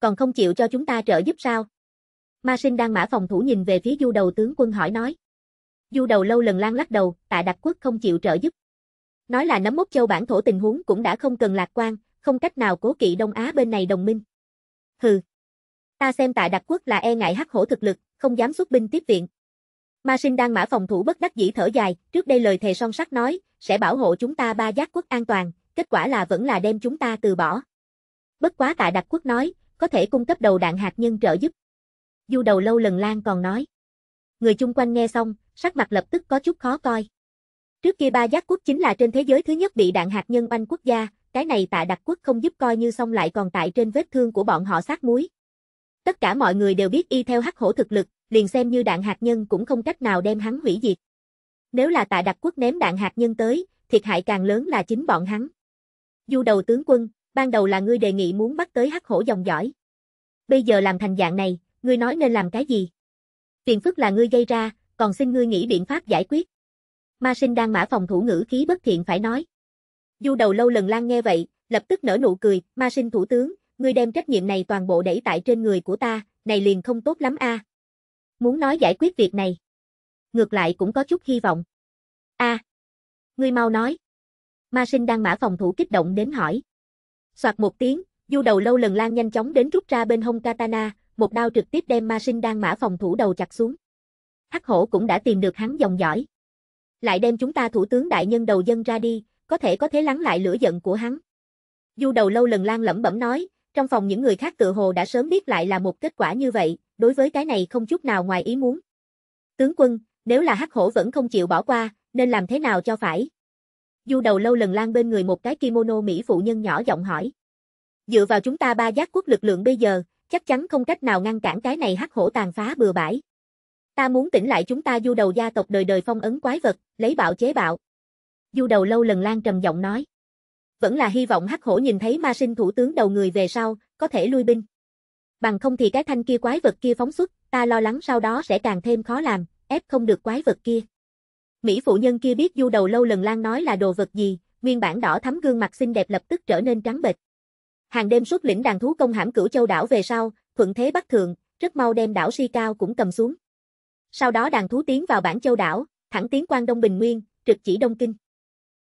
Còn không chịu cho chúng ta trợ giúp sao? Ma sinh đang mã phòng thủ nhìn về phía du đầu tướng quân hỏi nói. Du đầu lâu lần lan lắc đầu, tạ đặc quốc không chịu trợ giúp. Nói là nấm mốc châu bản thổ tình huống cũng đã không cần lạc quan, không cách nào cố kỵ Đông Á bên này đồng minh. Hừ. Ta xem tại đặc quốc là e ngại hắc hổ thực lực, không dám xuất binh tiếp viện. Ma sinh đang mã phòng thủ bất đắc dĩ thở dài, trước đây lời thề son sắc nói, sẽ bảo hộ chúng ta ba giác quốc an toàn, kết quả là vẫn là đem chúng ta từ bỏ. Bất quá tại đặc quốc nói, có thể cung cấp đầu đạn hạt nhân trợ giúp. Du đầu lâu lần lan còn nói. Người chung quanh nghe xong, sắc mặt lập tức có chút khó coi. Trước kia ba giác quốc chính là trên thế giới thứ nhất bị đạn hạt nhân oanh quốc gia, cái này tạ đặc quốc không giúp coi như xong lại còn tại trên vết thương của bọn họ sát muối. Tất cả mọi người đều biết y theo hắc hổ thực lực, liền xem như đạn hạt nhân cũng không cách nào đem hắn hủy diệt. Nếu là tạ đặc quốc ném đạn hạt nhân tới, thiệt hại càng lớn là chính bọn hắn. Du đầu tướng quân, ban đầu là ngươi đề nghị muốn bắt tới hắc hổ dòng dõi. Bây giờ làm thành dạng này, ngươi nói nên làm cái gì? Phiền phức là ngươi gây ra, còn xin ngươi nghĩ biện pháp giải quyết. Ma sinh đang mã phòng thủ ngữ khí bất thiện phải nói. Du đầu lâu lần lan nghe vậy, lập tức nở nụ cười, ma sinh thủ tướng, ngươi đem trách nhiệm này toàn bộ đẩy tại trên người của ta, này liền không tốt lắm a. À. Muốn nói giải quyết việc này. Ngược lại cũng có chút hy vọng. A. À. Ngươi mau nói. Ma sinh đang mã phòng thủ kích động đến hỏi. Soạt một tiếng, du đầu lâu lần lan nhanh chóng đến rút ra bên hông katana, một đao trực tiếp đem ma sinh đang mã phòng thủ đầu chặt xuống. Hắc hổ cũng đã tìm được hắn dòng dõi. Lại đem chúng ta thủ tướng đại nhân đầu dân ra đi, có thể có thế lắng lại lửa giận của hắn. Du đầu lâu lần lan lẩm bẩm nói, trong phòng những người khác tự hồ đã sớm biết lại là một kết quả như vậy, đối với cái này không chút nào ngoài ý muốn. Tướng quân, nếu là hắc hổ vẫn không chịu bỏ qua, nên làm thế nào cho phải? Du đầu lâu lần lan bên người một cái kimono mỹ phụ nhân nhỏ giọng hỏi. Dựa vào chúng ta ba giác quốc lực lượng bây giờ, chắc chắn không cách nào ngăn cản cái này hắc hổ tàn phá bừa bãi. Ta muốn tỉnh lại chúng ta du đầu gia tộc đời đời phong ấn quái vật, lấy bạo chế bạo. Du đầu lâu lần lan trầm giọng nói. Vẫn là hy vọng hắc hổ nhìn thấy ma sinh thủ tướng đầu người về sau, có thể lui binh. Bằng không thì cái thanh kia quái vật kia phóng xuất, ta lo lắng sau đó sẽ càng thêm khó làm, ép không được quái vật kia. Mỹ phụ nhân kia biết du đầu lâu lần lan nói là đồ vật gì, nguyên bản đỏ thắm gương mặt xinh đẹp lập tức trở nên trắng bệch. Hàng đêm xuất lĩnh đàn thú công hãm cửu châu đảo về sau, thuận thế bắt thường rất mau đem đảo Si Cao cũng cầm xuống. Sau đó đàn thú tiến vào bản châu đảo, thẳng tiến quan Đông Bình Nguyên, trực chỉ Đông Kinh.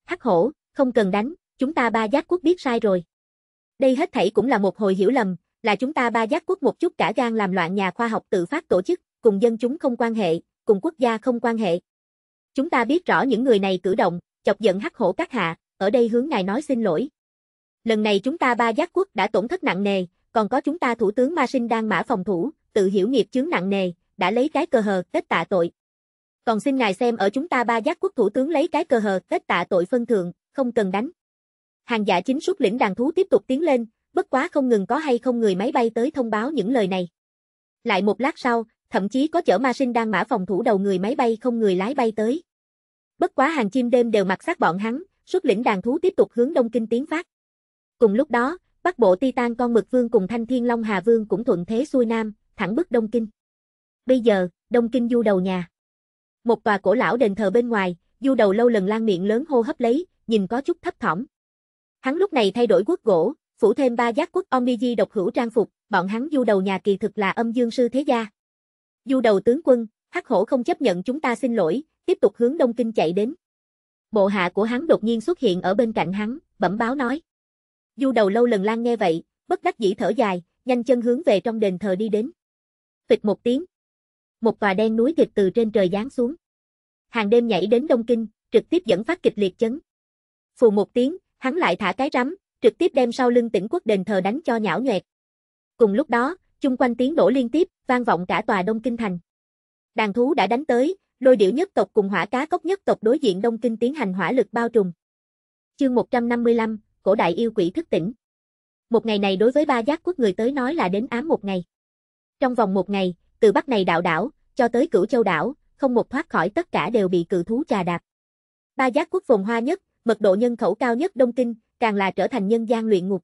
Hắc hổ, không cần đánh, chúng ta ba giác quốc biết sai rồi. Đây hết thảy cũng là một hồi hiểu lầm, là chúng ta ba giác quốc một chút cả gan làm loạn nhà khoa học tự phát tổ chức, cùng dân chúng không quan hệ, cùng quốc gia không quan hệ. Chúng ta biết rõ những người này cử động, chọc giận hắc hổ các hạ, ở đây hướng ngài nói xin lỗi, lần này chúng ta ba giác quốc đã tổn thất nặng nề, còn có chúng ta thủ tướng Ma Sinh đang mã phòng thủ, tự hiểu nghiệp chướng nặng nề, đã lấy cái cơ hờ kết tạ tội. Còn xin ngài xem ở chúng ta ba giác quốc thủ tướng lấy cái cơ hờ kết tạ tội phân thượng, không cần đánh. Hàng giả chính suốt lĩnh đàn thú tiếp tục tiến lên, bất quá không ngừng có hay không người máy bay tới thông báo những lời này. Lại một lát sau, thậm chí có chở ma sinh đang mã phòng thủ đầu người máy bay không người lái bay tới. Bất quá hàng chim đêm đều mặc sát bọn hắn, xuất lĩnh đàn thú tiếp tục hướng đông kinh tiến phát. Cùng lúc đó, Bắc Bộ Titan con mực vương cùng Thanh Thiên Long Hà vương cũng thuận thế xuôi nam, thẳng bức Đông Kinh. Bây giờ, Đông Kinh du đầu nhà. Một tòa cổ lão đền thờ bên ngoài, du đầu lâu lần lan miệng lớn hô hấp lấy, nhìn có chút thấp thỏm. Hắn lúc này thay đổi quốc gỗ, phủ thêm ba giác quốc Omiji độc hữu trang phục, bọn hắn du đầu nhà kỳ thực là âm dương sư thế gia. Du đầu tướng quân, hắc hổ không chấp nhận chúng ta xin lỗi, tiếp tục hướng Đông Kinh chạy đến. Bộ hạ của hắn đột nhiên xuất hiện ở bên cạnh hắn, bẩm báo nói. Du đầu lâu lần lan nghe vậy, bất đắc dĩ thở dài, nhanh chân hướng về trong đền thờ đi đến. Phịch một tiếng. Một tòa đen núi thịt từ trên trời giáng xuống. Hàng đêm nhảy đến Đông Kinh, trực tiếp dẫn phát kịch liệt chấn. Phù một tiếng, hắn lại thả cái rắm, trực tiếp đem sau lưng tỉnh quốc đền thờ đánh cho nhão nhoẹt. Cùng lúc đó, chung quanh tiếng đổ liên tiếp, vang vọng cả tòa Đông Kinh thành. Đàn thú đã đánh tới, lôi điểu nhất tộc cùng hỏa cá cốc nhất tộc đối diện Đông Kinh tiến hành hỏa lực bao trùm. Chương 155, cổ đại yêu quỷ thức tỉnh. Một ngày này đối với ba giác quốc người tới nói là đến ám một ngày. Trong vòng một ngày, từ bắc này đạo đảo, cho tới cửu châu đảo, không một thoát khỏi tất cả đều bị cự thú trà đạp. Ba giác quốc vùng hoa nhất, mật độ nhân khẩu cao nhất Đông Kinh, càng là trở thành nhân gian luyện ngục.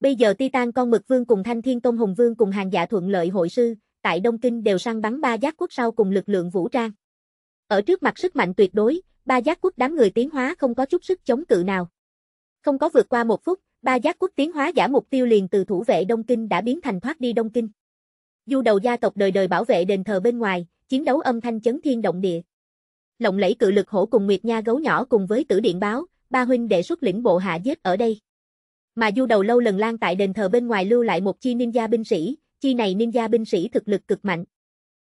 Bây giờ Titan con mực vương cùng Thanh Thiên Tôn Hùng vương cùng hàng giả dạ thuận lợi hội sư, tại Đông Kinh đều săn bắn ba giác quốc sau cùng lực lượng vũ trang. Ở trước mặt sức mạnh tuyệt đối, ba giác quốc đám người tiến hóa không có chút sức chống cự nào. Không có vượt qua một phút, ba giác quốc tiến hóa giả mục tiêu liền từ thủ vệ Đông Kinh đã biến thành thoát đi Đông Kinh. Du đầu gia tộc đời đời bảo vệ đền thờ bên ngoài, chiến đấu âm thanh chấn thiên động địa. Lộng lẫy cự lực hổ cùng Nguyệt Nha gấu nhỏ cùng với tử điện báo, ba huynh đệ xuất lĩnh bộ hạ giết ở đây. Mà du đầu lâu lần lan tại đền thờ bên ngoài lưu lại một chi ninja binh sĩ, chi này ninja binh sĩ thực lực cực mạnh.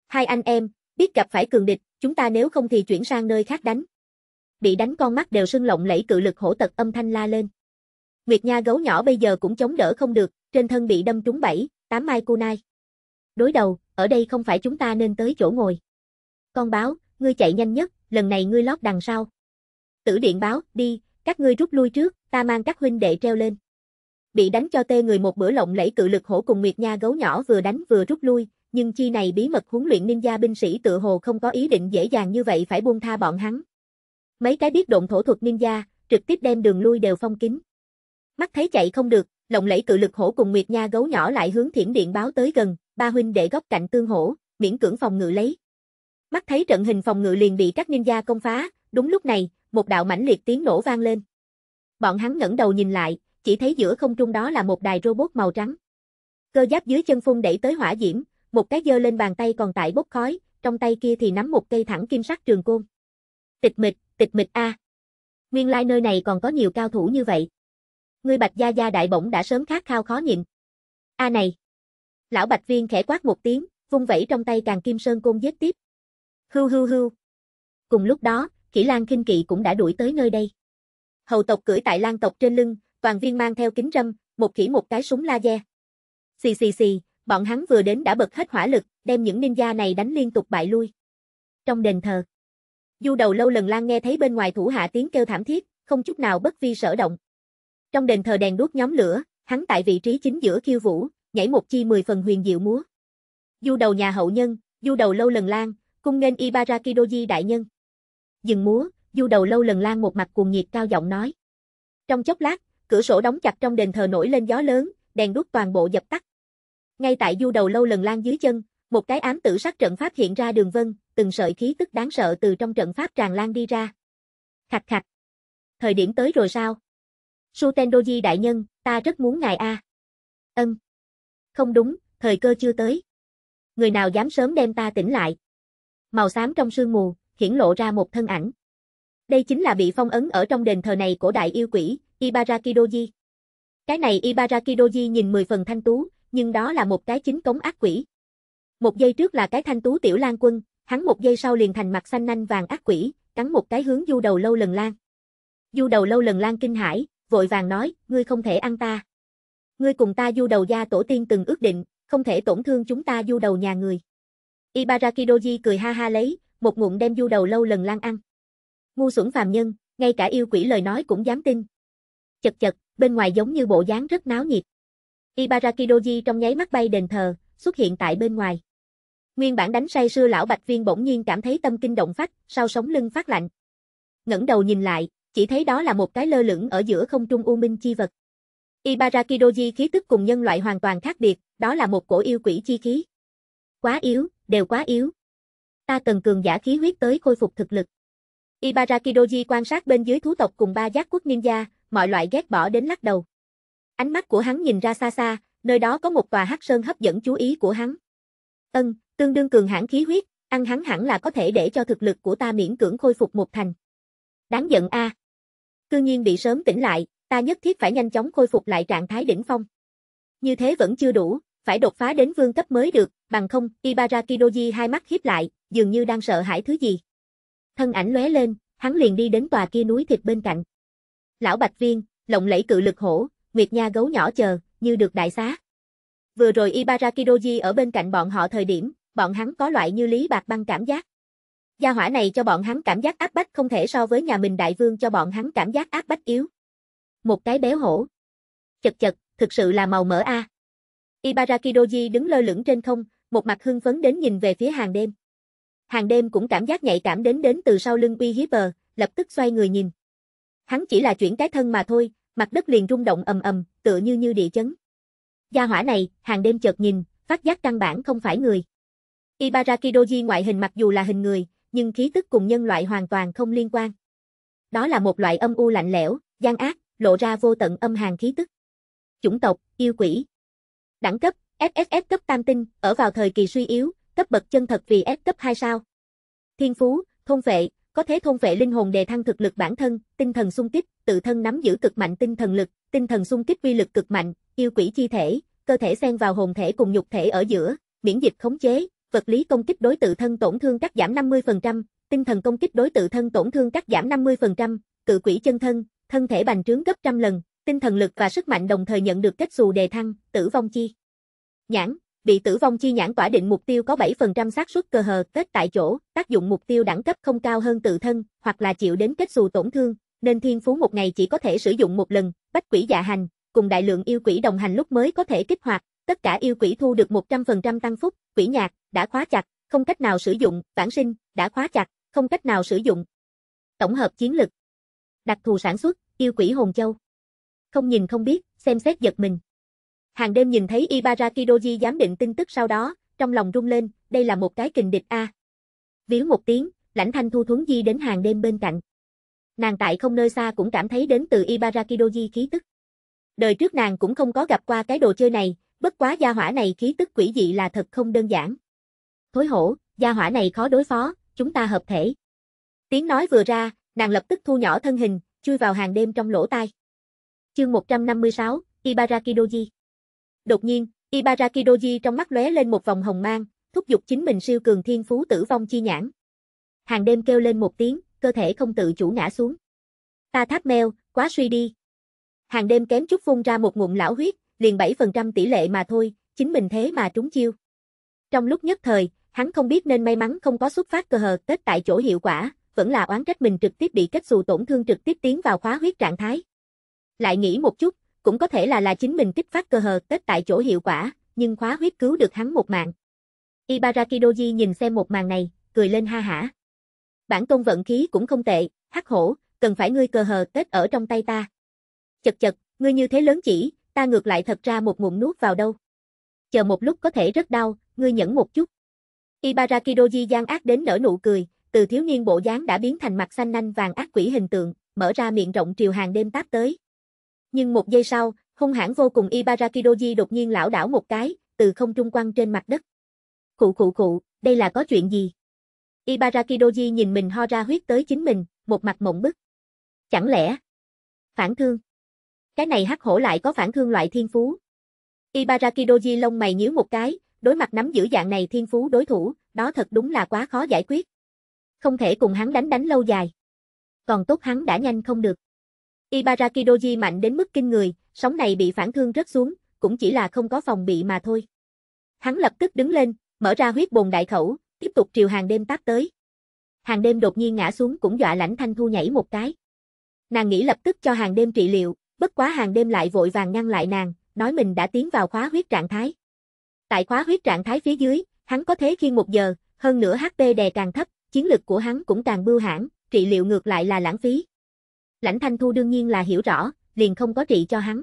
Hai anh em, biết gặp phải cường địch, chúng ta nếu không thì chuyển sang nơi khác đánh bị đánh con mắt đều sưng lộng lẫy cự lực hổ tật âm thanh la lên. Nguyệt Nha gấu nhỏ bây giờ cũng chống đỡ không được, trên thân bị đâm trúng bảy, tám mai kunai. Đối đầu, ở đây không phải chúng ta nên tới chỗ ngồi. Con báo, ngươi chạy nhanh nhất, lần này ngươi lót đằng sau. Tử điện báo, đi, các ngươi rút lui trước, ta mang các huynh đệ treo lên. Bị đánh cho tê người một bữa lộng lẫy cự lực hổ cùng Nguyệt Nha gấu nhỏ vừa đánh vừa rút lui, nhưng chi này bí mật huấn luyện ninja binh sĩ tự hồ không có ý định dễ dàng như vậy phải buông tha bọn hắn. Mấy cái biết động thổ thuật ninja, trực tiếp đem đường lui đều phong kín. Mắt thấy chạy không được, lộng lẫy cự lực hổ cùng Nguyệt Nha gấu nhỏ lại hướng thiển điện báo tới gần, ba huynh để góc cạnh tương hổ, miễn cưỡng phòng ngự lấy. Mắt thấy trận hình phòng ngự liền bị các ninja công phá, đúng lúc này, một đạo mãnh liệt tiếng nổ vang lên. Bọn hắn ngẩng đầu nhìn lại, chỉ thấy giữa không trung đó là một đài robot màu trắng. Cơ giáp dưới chân phun đẩy tới hỏa diễm, một cái giơ lên bàn tay còn tại bốc khói, trong tay kia thì nắm một cây thẳng kim sắc trường côn. Tịch mịch, tịch mịch a. Nguyên lai like nơi này còn có nhiều cao thủ như vậy. Ngươi Bạch Gia Gia đại bổng đã sớm khát khao khó nhịn. A à này. Lão Bạch Viên khẽ quát một tiếng, vung vẩy trong tay càng kim sơn côn giết tiếp. Hưu hưu hưu. Cùng lúc đó, Kỷ Lan kinh kỵ cũng đã đuổi tới nơi đây. Hầu tộc cưỡi tại Lan tộc trên lưng, toàn viên mang theo kính râm, một khỉ một cái súng laser. Xì xì xì, bọn hắn vừa đến đã bật hết hỏa lực, đem những ninja này đánh liên tục bại lui. Trong đền thờ, Du đầu lâu lần lan nghe thấy bên ngoài thủ hạ tiếng kêu thảm thiết, không chút nào bất vi sở động. Trong đền thờ đèn đuốc nhóm lửa, hắn tại vị trí chính giữa khiêu vũ, nhảy một chi mười phần huyền diệu múa. Du đầu nhà hậu nhân, du đầu lâu lần lan, cung nghênh Ibaraki Doji đại nhân. Dừng múa, du đầu lâu lần lan một mặt cuồng nhiệt cao giọng nói. Trong chốc lát, cửa sổ đóng chặt trong đền thờ nổi lên gió lớn, đèn đuốc toàn bộ dập tắt. Ngay tại du đầu lâu lần lan dưới chân, một cái ám tử sắc trận pháp hiện ra đường vân, từng sợi khí tức đáng sợ từ trong trận pháp tràn lan đi ra. Khạch khạch. Thời điểm tới rồi sao? Sutendoji đại nhân, ta rất muốn ngài a. À. Ân. Không đúng, thời cơ chưa tới. Người nào dám sớm đem ta tỉnh lại? Màu xám trong sương mù, hiển lộ ra một thân ảnh. Đây chính là bị phong ấn ở trong đền thờ này của đại yêu quỷ, Ibaraki Doji. Cái này Ibaraki Doji nhìn mười phần thanh tú, nhưng đó là một cái chính cống ác quỷ. Một giây trước là cái thanh tú tiểu lang quân, hắn một giây sau liền thành mặt xanh nanh vàng ác quỷ, cắn một cái hướng du đầu lâu lần lang. Du đầu lâu lần lang kinh hãi, vội vàng nói, ngươi không thể ăn ta. Ngươi cùng ta du đầu gia tổ tiên từng ước định, không thể tổn thương chúng ta du đầu nhà người. Ibaraki Doji cười ha ha lấy, một ngụm đem du đầu lâu lần lang ăn. Ngu xuẩn phàm nhân, ngay cả yêu quỷ lời nói cũng dám tin. Chật chật, bên ngoài giống như bộ dáng rất náo nhiệt. Ibaraki Doji trong nháy mắt bay đền thờ, xuất hiện tại bên ngoài. Nguyên bản đánh say sưa lão Bạch Viên bỗng nhiên cảm thấy tâm kinh động phách, sau sống lưng phát lạnh. ngẩng đầu nhìn lại, chỉ thấy đó là một cái lơ lửng ở giữa không trung u minh chi vật. Ibaraki Doji khí tức cùng nhân loại hoàn toàn khác biệt, đó là một cổ yêu quỷ chi khí. Quá yếu, đều quá yếu. Ta cần cường giả khí huyết tới khôi phục thực lực. Ibaraki Doji quan sát bên dưới thú tộc cùng ba giác quốc ninja, mọi loại ghét bỏ đến lắc đầu. Ánh mắt của hắn nhìn ra xa xa, nơi đó có một tòa hắc sơn hấp dẫn chú ý của hắn. Ân, tương đương cường hãn khí huyết, ăn hắn hẳn là có thể để cho thực lực của ta miễn cưỡng khôi phục một thành. Đáng giận a. À. Cư nhiên bị sớm tỉnh lại, ta nhất thiết phải nhanh chóng khôi phục lại trạng thái đỉnh phong. Như thế vẫn chưa đủ, phải đột phá đến vương cấp mới được, bằng không, Ibaraki Doji hai mắt híp lại, dường như đang sợ hãi thứ gì. Thân ảnh lóe lên, hắn liền đi đến tòa kia núi thịt bên cạnh. Lão Bạch Viên, lộng lẫy cự lực hổ, Nguyệt Nha gấu nhỏ chờ, như được đại xá. Vừa rồi Ibaraki Doji ở bên cạnh bọn họ thời điểm, bọn hắn có loại như lý bạc băng cảm giác. Gia hỏa này cho bọn hắn cảm giác áp bách không thể so với nhà mình đại vương cho bọn hắn cảm giác áp bách yếu. Một cái béo hổ. Chật chật, thực sự là màu mỡ a. Ibaraki Doji đứng lơ lửng trên không, một mặt hưng phấn đến nhìn về phía hàng đêm. Hàng đêm cũng cảm giác nhạy cảm đến đến từ sau lưng uy hiếp bờ, lập tức xoay người nhìn. Hắn chỉ là chuyển cái thân mà thôi, mặt đất liền rung động ầm ầm, tựa như như địa chấn. Gia hỏa này, hàng đêm chợt nhìn, phát giác căn bản không phải người. Ibaraki Doji ngoại hình mặc dù là hình người, nhưng khí tức cùng nhân loại hoàn toàn không liên quan. Đó là một loại âm u lạnh lẽo, gian ác, lộ ra vô tận âm hàn khí tức. Chủng tộc, yêu quỷ. Đẳng cấp, SSS cấp tam tinh, ở vào thời kỳ suy yếu, cấp bậc chân thật vì S cấp 2 sao. Thiên phú, thôn vệ, có thế thôn vệ linh hồn đề thăng thực lực bản thân, tinh thần sung kích, tự thân nắm giữ cực mạnh tinh thần lực, tinh thần sung kích uy lực cực mạnh, yêu quỷ chi thể, cơ thể xen vào hồn thể cùng nhục thể ở giữa, miễn dịch khống chế, vật lý công kích đối tự thân tổn thương cắt giảm 50%, tinh thần công kích đối tự thân tổn thương cắt giảm 50%, cự quỷ chân thân, thân thể bành trướng gấp trăm lần, tinh thần lực và sức mạnh đồng thời nhận được kết xù đề thăng, tử vong chi. Nhãn, bị tử vong chi nhãn tỏa định mục tiêu có 7% xác suất cơ hờ kết tại chỗ, tác dụng mục tiêu đẳng cấp không cao hơn tự thân, hoặc là chịu đến kết xù tổn thương, nên thiên phú một ngày chỉ có thể sử dụng một lần, bách quỷ dạ hành, cùng đại lượng yêu quỷ đồng hành lúc mới có thể kích hoạt, tất cả yêu quỷ thu được 100% tăng phúc, quỷ nhạc, đã khóa chặt, không cách nào sử dụng, vãng sinh, đã khóa chặt, không cách nào sử dụng. Tổng hợp chiến lực. Đặc thù sản xuất, yêu quỷ hồn châu. Không nhìn không biết, xem xét giật mình. Hàng đêm nhìn thấy Ibaraki Doji giám định tin tức sau đó, trong lòng rung lên, đây là một cái kình địch A. Viếu một tiếng, lãnh thanh thu thuấn di đến hàng đêm bên cạnh. Nàng tại không nơi xa cũng cảm thấy đến từ Ibaraki Doji khí tức. Đời trước nàng cũng không có gặp qua cái đồ chơi này, bất quá gia hỏa này khí tức quỷ dị là thật không đơn giản thối hổ, gia hỏa này khó đối phó, chúng ta hợp thể. Tiếng nói vừa ra, nàng lập tức thu nhỏ thân hình, chui vào hàng đêm trong lỗ tai. Chương 156, Ibaraki Doji. Đột nhiên, Ibaraki Doji trong mắt lóe lên một vòng hồng mang, thúc giục chính mình siêu cường thiên phú tử vong chi nhãn. Hàng đêm kêu lên một tiếng, cơ thể không tự chủ ngã xuống. Ta tháp mèo, quá suy đi. Hàng đêm kém chút phun ra một ngụm lão huyết, liền 7% tỷ lệ mà thôi, chính mình thế mà trúng chiêu. Trong lúc nhất thời, hắn không biết nên may mắn không có xuất phát cơ hờ kết tại chỗ hiệu quả, vẫn là oán trách mình trực tiếp bị kết xù tổn thương trực tiếp tiến vào khóa huyết trạng thái. Lại nghĩ một chút, cũng có thể là là chính mình kích phát cơ hờ kết tại chỗ hiệu quả, nhưng khóa huyết cứu được hắn một mạng. Ibaraki Doji nhìn xem một màn này, cười lên ha hả. Bản tôn vận khí cũng không tệ, hắc hổ, cần phải ngươi cơ hờ kết ở trong tay ta. Chật chật, ngươi như thế lớn chỉ, ta ngược lại thật ra một ngụm nuốt vào đâu. Chờ một lúc có thể rất đau, ngươi nhẫn một chút. Ibaraki Doji gian ác đến nở nụ cười, từ thiếu niên bộ dáng đã biến thành mặt xanh nanh vàng ác quỷ hình tượng, mở ra miệng rộng triều hàng đêm táp tới. Nhưng một giây sau, hung hãn vô cùng Ibaraki Doji đột nhiên lão đảo một cái, từ không trung quăng trên mặt đất. Khụ khụ khụ, đây là có chuyện gì? Ibaraki Doji nhìn mình ho ra huyết tới chính mình, một mặt mộng bức. Chẳng lẽ? Phản thương. Cái này hắc hổ lại có phản thương loại thiên phú. Ibaraki Doji lông mày nhíu một cái, đối mặt nắm giữ dạng này thiên phú đối thủ, đó thật đúng là quá khó giải quyết. Không thể cùng hắn đánh đánh lâu dài. Còn tốt hắn đã nhanh không được. Ibaraki Doji mạnh đến mức kinh người, sóng này bị phản thương rất xuống, cũng chỉ là không có phòng bị mà thôi. Hắn lập tức đứng lên, mở ra huyết bồn đại khẩu, tiếp tục triều hàng đêm tác tới. Hàng đêm đột nhiên ngã xuống cũng dọa lãnh thanh thu nhảy một cái. Nàng nghĩ lập tức cho hàng đêm trị liệu, bất quá hàng đêm lại vội vàng ngăn lại nàng, nói mình đã tiến vào khóa huyết trạng thái. Tại khóa huyết trạng thái phía dưới, hắn có thế khi một giờ, hơn nữa HP đè càng thấp, chiến lực của hắn cũng càng bưu hãn, trị liệu ngược lại là lãng phí. Lãnh Thanh Thu đương nhiên là hiểu rõ, liền không có trị cho hắn.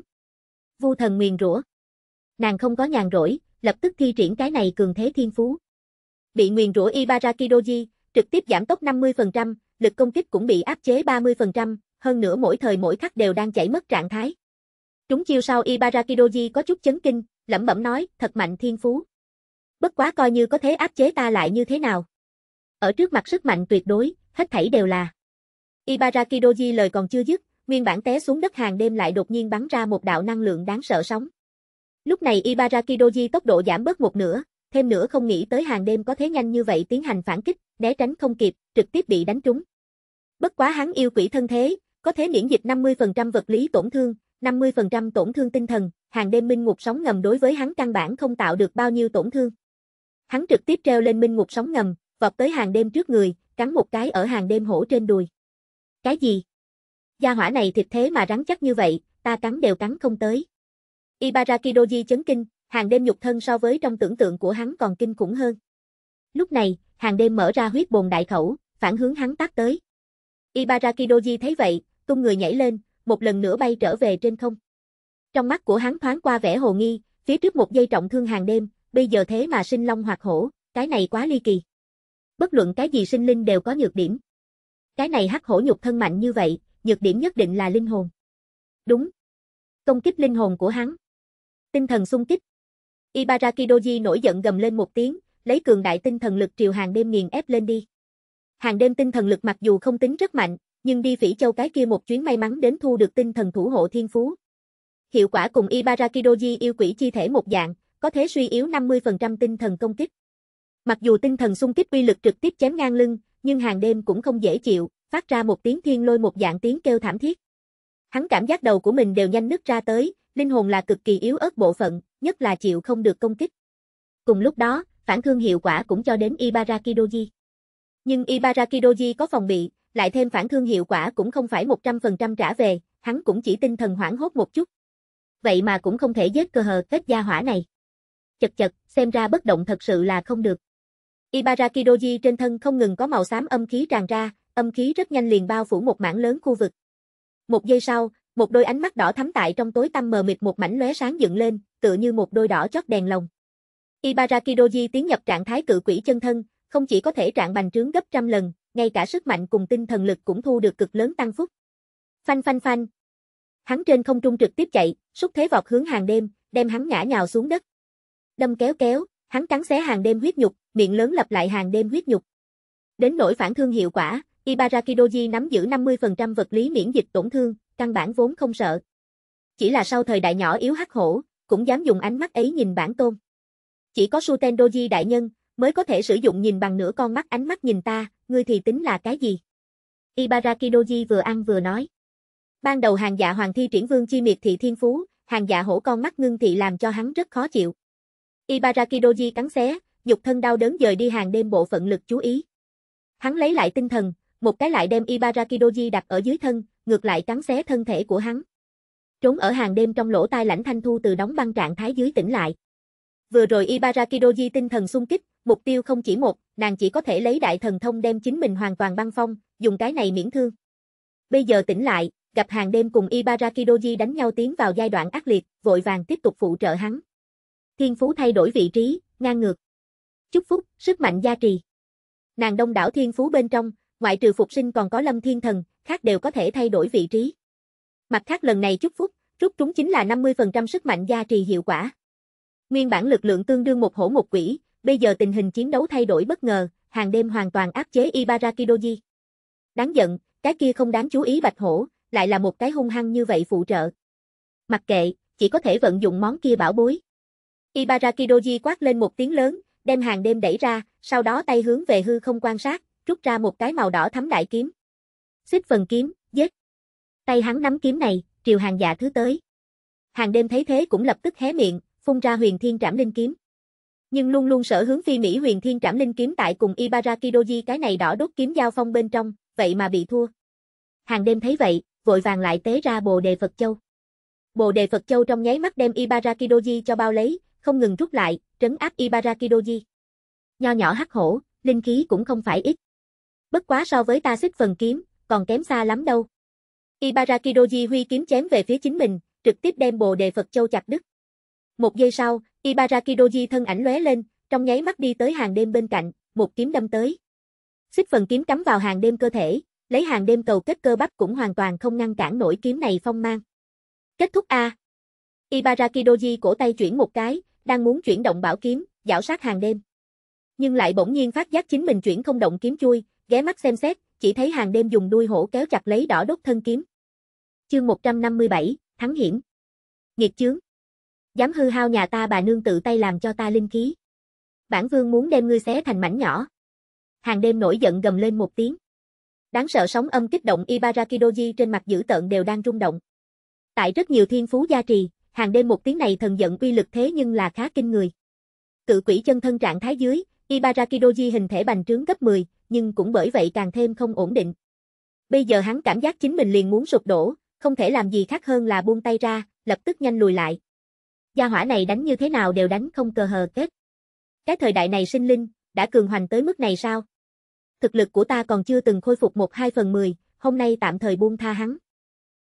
Vu thần nguyền rủa. Nàng không có nhàn rỗi, lập tức thi triển cái này cường thế thiên phú. Bị nguyền rủa Ibaraki Doji, trực tiếp giảm tốc 50%, lực công kích cũng bị áp chế 30%, hơn nữa mỗi thời mỗi khắc đều đang chảy mất trạng thái. Trúng chiêu sau Ibaraki Doji có chút chấn kinh, lẩm bẩm nói, thật mạnh thiên phú. Bất quá coi như có thế áp chế ta lại như thế nào. Ở trước mặt sức mạnh tuyệt đối, hết thảy đều là. Ibaraki Doji lời còn chưa dứt, nguyên bản té xuống đất hàng đêm lại đột nhiên bắn ra một đạo năng lượng đáng sợ sóng. Lúc này Ibaraki Doji tốc độ giảm bớt một nửa, thêm nữa không nghĩ tới hàng đêm có thế nhanh như vậy tiến hành phản kích, né tránh không kịp, trực tiếp bị đánh trúng. Bất quá hắn yêu quỷ thân thế, có thế miễn dịch 50% vật lý tổn thương, 50% tổn thương tinh thần, hàng đêm minh ngục sóng ngầm đối với hắn căn bản không tạo được bao nhiêu tổn thương. Hắn trực tiếp treo lên minh ngục sóng ngầm, vọt tới hàng đêm trước người, cắn một cái ở hàng đêm hổ trên đùi. Cái gì? Gia hỏa này thịt thế mà rắn chắc như vậy, ta cắn đều cắn không tới. Ibaraki Doji chấn kinh, hàng đêm nhục thân so với trong tưởng tượng của hắn còn kinh khủng hơn. Lúc này, hàng đêm mở ra huyết bồn đại khẩu, phản hướng hắn tác tới. Ibaraki Doji thấy vậy, tung người nhảy lên, một lần nữa bay trở về trên không. Trong mắt của hắn thoáng qua vẻ hồ nghi, phía trước một giây trọng thương hàng đêm, bây giờ thế mà sinh long hoặc hổ, cái này quá ly kỳ. Bất luận cái gì sinh linh đều có nhược điểm. Cái này hắc hổ nhục thân mạnh như vậy, nhược điểm nhất định là linh hồn. Đúng. Công kích linh hồn của hắn. Tinh thần xung kích. Ibaraki Doji nổi giận gầm lên một tiếng, lấy cường đại tinh thần lực triều hàng đêm nghiền ép lên đi. Hàng đêm tinh thần lực mặc dù không tính rất mạnh, nhưng đi phỉ châu cái kia một chuyến may mắn đến thu được tinh thần thủ hộ thiên phú, hiệu quả cùng Ibarakidoji yêu quỷ chi thể một dạng, có thể suy yếu 50% tinh thần công kích. Mặc dù tinh thần xung kích uy lực trực tiếp chém ngang lưng, nhưng hàng đêm cũng không dễ chịu, phát ra một tiếng thiên lôi một dạng tiếng kêu thảm thiết. Hắn cảm giác đầu của mình đều nhanh nứt ra tới, linh hồn là cực kỳ yếu ớt bộ phận, nhất là chịu không được công kích. Cùng lúc đó, phản thương hiệu quả cũng cho đến Ibarakidoji. Nhưng Ibarakidoji có phòng bị, lại thêm phản thương hiệu quả cũng không phải 100% trả về, hắn cũng chỉ tinh thần hoảng hốt một chút vậy mà cũng không thể giết cơ hờ kết gia hỏa này. Chật chật, xem ra bất động thật sự là không được. Ibaraki Doji trên thân không ngừng có màu xám âm khí tràn ra, âm khí rất nhanh liền bao phủ một mảng lớn khu vực. Một giây sau, một đôi ánh mắt đỏ thắm tại trong tối tăm mờ mịt một mảnh lóe sáng dựng lên, tựa như một đôi đỏ chót đèn lồng. Ibaraki Doji tiến nhập trạng thái cự quỷ chân thân, không chỉ có thể trạng bành trướng gấp trăm lần, ngay cả sức mạnh cùng tinh thần lực cũng thu được cực lớn tăng phúc. Phanh phanh phanh, Hắn trên không trung trực tiếp chạy, xúc thế vọt hướng hàng đêm, đem hắn ngã nhào xuống đất. Đâm kéo kéo, hắn cắn xé hàng đêm huyết nhục, miệng lớn lặp lại hàng đêm huyết nhục. Đến nỗi phản thương hiệu quả, Ibaraki Doji nắm giữ 50% vật lý miễn dịch tổn thương, căn bản vốn không sợ. Chỉ là sau thời đại nhỏ yếu hắc hổ, cũng dám dùng ánh mắt ấy nhìn bản tôn. Chỉ có Suten Doji đại nhân, mới có thể sử dụng nhìn bằng nửa con mắt ánh mắt nhìn ta, ngươi thì tính là cái gì? Ibaraki Doji vừa ăn vừa nói. Ban đầu hàng dạ hoàng thi triển vương chi miệt thị thiên phú, hàng dạ hổ con mắt ngưng thị làm cho hắn rất khó chịu. Ibaraki Doji cắn xé, dục thân đau đớn dời đi hàng đêm bộ phận lực chú ý. Hắn lấy lại tinh thần, một cái lại đem Ibaraki Doji đặt ở dưới thân, ngược lại cắn xé thân thể của hắn. Trốn ở hàng đêm trong lỗ tai lãnh thanh thu từ đóng băng trạng thái dưới tỉnh lại. Vừa rồi Ibaraki Doji tinh thần xung kích, mục tiêu không chỉ một, nàng chỉ có thể lấy đại thần thông đem chính mình hoàn toàn băng phong, dùng cái này miễn thương. Bây giờ tỉnh lại, gặp hàng đêm cùng Ibaraki Doji đánh nhau tiến vào giai đoạn ác liệt, vội vàng tiếp tục phụ trợ hắn. Thiên phú thay đổi vị trí, ngang ngược. Chúc phúc, sức mạnh gia trì. Nàng đông đảo thiên phú bên trong, ngoại trừ phục sinh còn có lâm thiên thần, khác đều có thể thay đổi vị trí. Mặt khác lần này chúc phúc, rút trúng chính là 50% sức mạnh gia trì hiệu quả. Nguyên bản lực lượng tương đương một hổ một quỷ, bây giờ tình hình chiến đấu thay đổi bất ngờ, hàng đêm hoàn toàn áp chế Ibaraki Doji. Đáng giận, cái kia không đáng chú ý bạch hổ, lại là một cái hung hăng như vậy phụ trợ. Mặc kệ, chỉ có thể vận dụng món kia bảo bối. Ibaraki Doji quát lên một tiếng lớn, đem hàng đêm đẩy ra, sau đó tay hướng về hư không quan sát, rút ra một cái màu đỏ thắm đại kiếm. Xích phần kiếm, giết. Tay hắn nắm kiếm này, triều hàng dạ thứ tới. Hàng đêm thấy thế cũng lập tức hé miệng, phun ra huyền thiên trảm linh kiếm. Nhưng luôn luôn sở hướng phi Mỹ huyền thiên trảm linh kiếm tại cùng Ibaraki Doji cái này đỏ đốt kiếm giao phong bên trong, vậy mà bị thua. Hàng đêm thấy vậy, vội vàng lại tế ra Bồ Đề Phật Châu. Bồ Đề Phật Châu trong nháy mắt đem Ibarakidoji cho bao lấy, không ngừng rút lại, trấn áp Ibarakidoji. Nho nhỏ hắc hổ, linh khí cũng không phải ít. Bất quá so với ta xích phần kiếm, còn kém xa lắm đâu. Ibarakidoji huy kiếm chém về phía chính mình, trực tiếp đem Bồ Đề Phật Châu chặt đứt. Một giây sau, Ibarakidoji thân ảnh lóe lên, trong nháy mắt đi tới hàng đêm bên cạnh, một kiếm đâm tới. Xích phần kiếm cắm vào hàng đêm cơ thể, lấy hàng đêm cầu kết cơ bắp cũng hoàn toàn không ngăn cản nổi kiếm này phong mang. Kết thúc A. Ibaraki Doji cổ tay chuyển một cái, đang muốn chuyển động bảo kiếm, dạo sát hàng đêm. Nhưng lại bỗng nhiên phát giác chính mình chuyển không động kiếm chui, ghé mắt xem xét, chỉ thấy hàng đêm dùng đuôi hổ kéo chặt lấy đỏ đốt thân kiếm. Chương 157, Thắng hiểm. Nghiệt chướng. Dám hư hao nhà ta bà nương tự tay làm cho ta linh khí. Bản vương muốn đem ngươi xé thành mảnh nhỏ. Hàng đêm nổi giận gầm lên một tiếng. Đáng sợ sóng âm kích động Ibarakidoji trên mặt dữ tợn đều đang rung động. Tại rất nhiều thiên phú gia trì, hàng đêm một tiếng này thần giận uy lực thế nhưng là khá kinh người. Cự quỷ chân thân trạng thái dưới, Ibarakidoji hình thể bành trướng gấp 10, nhưng cũng bởi vậy càng thêm không ổn định. Bây giờ hắn cảm giác chính mình liền muốn sụp đổ, không thể làm gì khác hơn là buông tay ra, lập tức nhanh lùi lại. Gia hỏa này đánh như thế nào đều đánh không cờ hờ kết. Cái thời đại này sinh linh, đã cường hoành tới mức này sao? thực lực của ta còn chưa từng khôi phục một hai phần mười, hôm nay tạm thời buông tha hắn.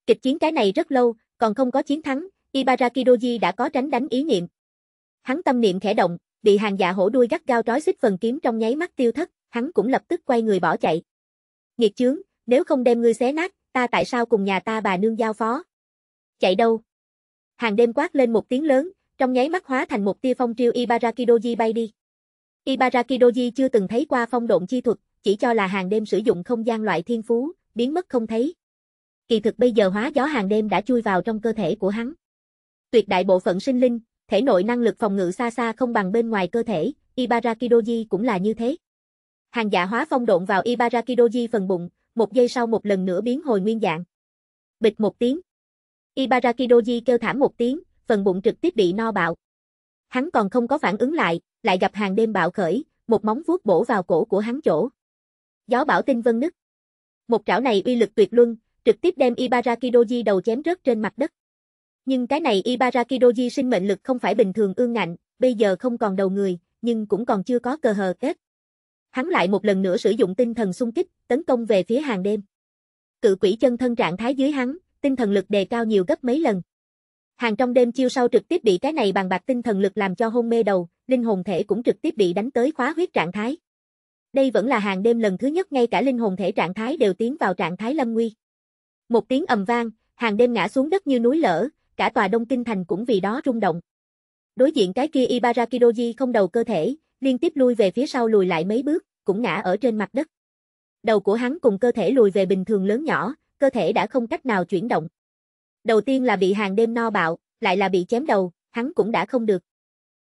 Kịch chiến cái này rất lâu, còn không có chiến thắng, Ibaraki Doji đã có tránh đánh ý niệm. Hắn tâm niệm khẽ động, bị hàng dạ hổ đuôi gắt gao trói xích phần kiếm trong nháy mắt tiêu thất, hắn cũng lập tức quay người bỏ chạy. Nghiệt chướng, nếu không đem ngươi xé nát, ta tại sao cùng nhà ta bà nương giao phó? Chạy đâu? Hàng đêm quát lên một tiếng lớn, trong nháy mắt hóa thành một tia phong triêu Ibaraki Doji bay đi. Ibaraki Doji chưa từng thấy qua phong độn chi thuật, chỉ cho là hàng đêm sử dụng không gian loại thiên phú, biến mất không thấy. Kỳ thực bây giờ hóa gió hàng đêm đã chui vào trong cơ thể của hắn. Tuyệt đại bộ phận sinh linh, thể nội năng lực phòng ngự xa xa không bằng bên ngoài cơ thể, Ibarakidoji cũng là như thế. Hàng giả hóa phong độn vào Ibarakidoji phần bụng, một giây sau một lần nữa biến hồi nguyên dạng. Bịch một tiếng. Ibarakidoji kêu thảm một tiếng, phần bụng trực tiếp bị no bạo. Hắn còn không có phản ứng lại, lại gặp hàng đêm bạo khởi, một móng vuốt bổ vào cổ của hắn chỗ gió bão tinh vân nứt. Một trảo này uy lực tuyệt luân, trực tiếp đem Ibaraki Doji đầu chém rớt trên mặt đất. Nhưng cái này Ibaraki Doji sinh mệnh lực không phải bình thường ương ngạnh, bây giờ không còn đầu người, nhưng cũng còn chưa có cờ hờ kết. Hắn lại một lần nữa sử dụng tinh thần xung kích, tấn công về phía hàng đêm. Cự quỷ chân thân trạng thái dưới hắn, tinh thần lực đề cao nhiều gấp mấy lần. Hàng trong đêm chiêu sau trực tiếp bị cái này bằng bạc tinh thần lực làm cho hôn mê đầu, linh hồn thể cũng trực tiếp bị đánh tới khóa huyết trạng thái. Đây vẫn là hàng đêm lần thứ nhất ngay cả linh hồn thể trạng thái đều tiến vào trạng thái lâm nguy. Một tiếng ầm vang, hàng đêm ngã xuống đất như núi lở, cả tòa Đông Kinh thành cũng vì đó rung động. Đối diện cái kia Ibarakidoji không đầu cơ thể, liên tiếp lui về phía sau lùi lại mấy bước, cũng ngã ở trên mặt đất. Đầu của hắn cùng cơ thể lùi về bình thường lớn nhỏ, cơ thể đã không cách nào chuyển động. Đầu tiên là bị hàng đêm no bạo, lại là bị chém đầu, hắn cũng đã không được.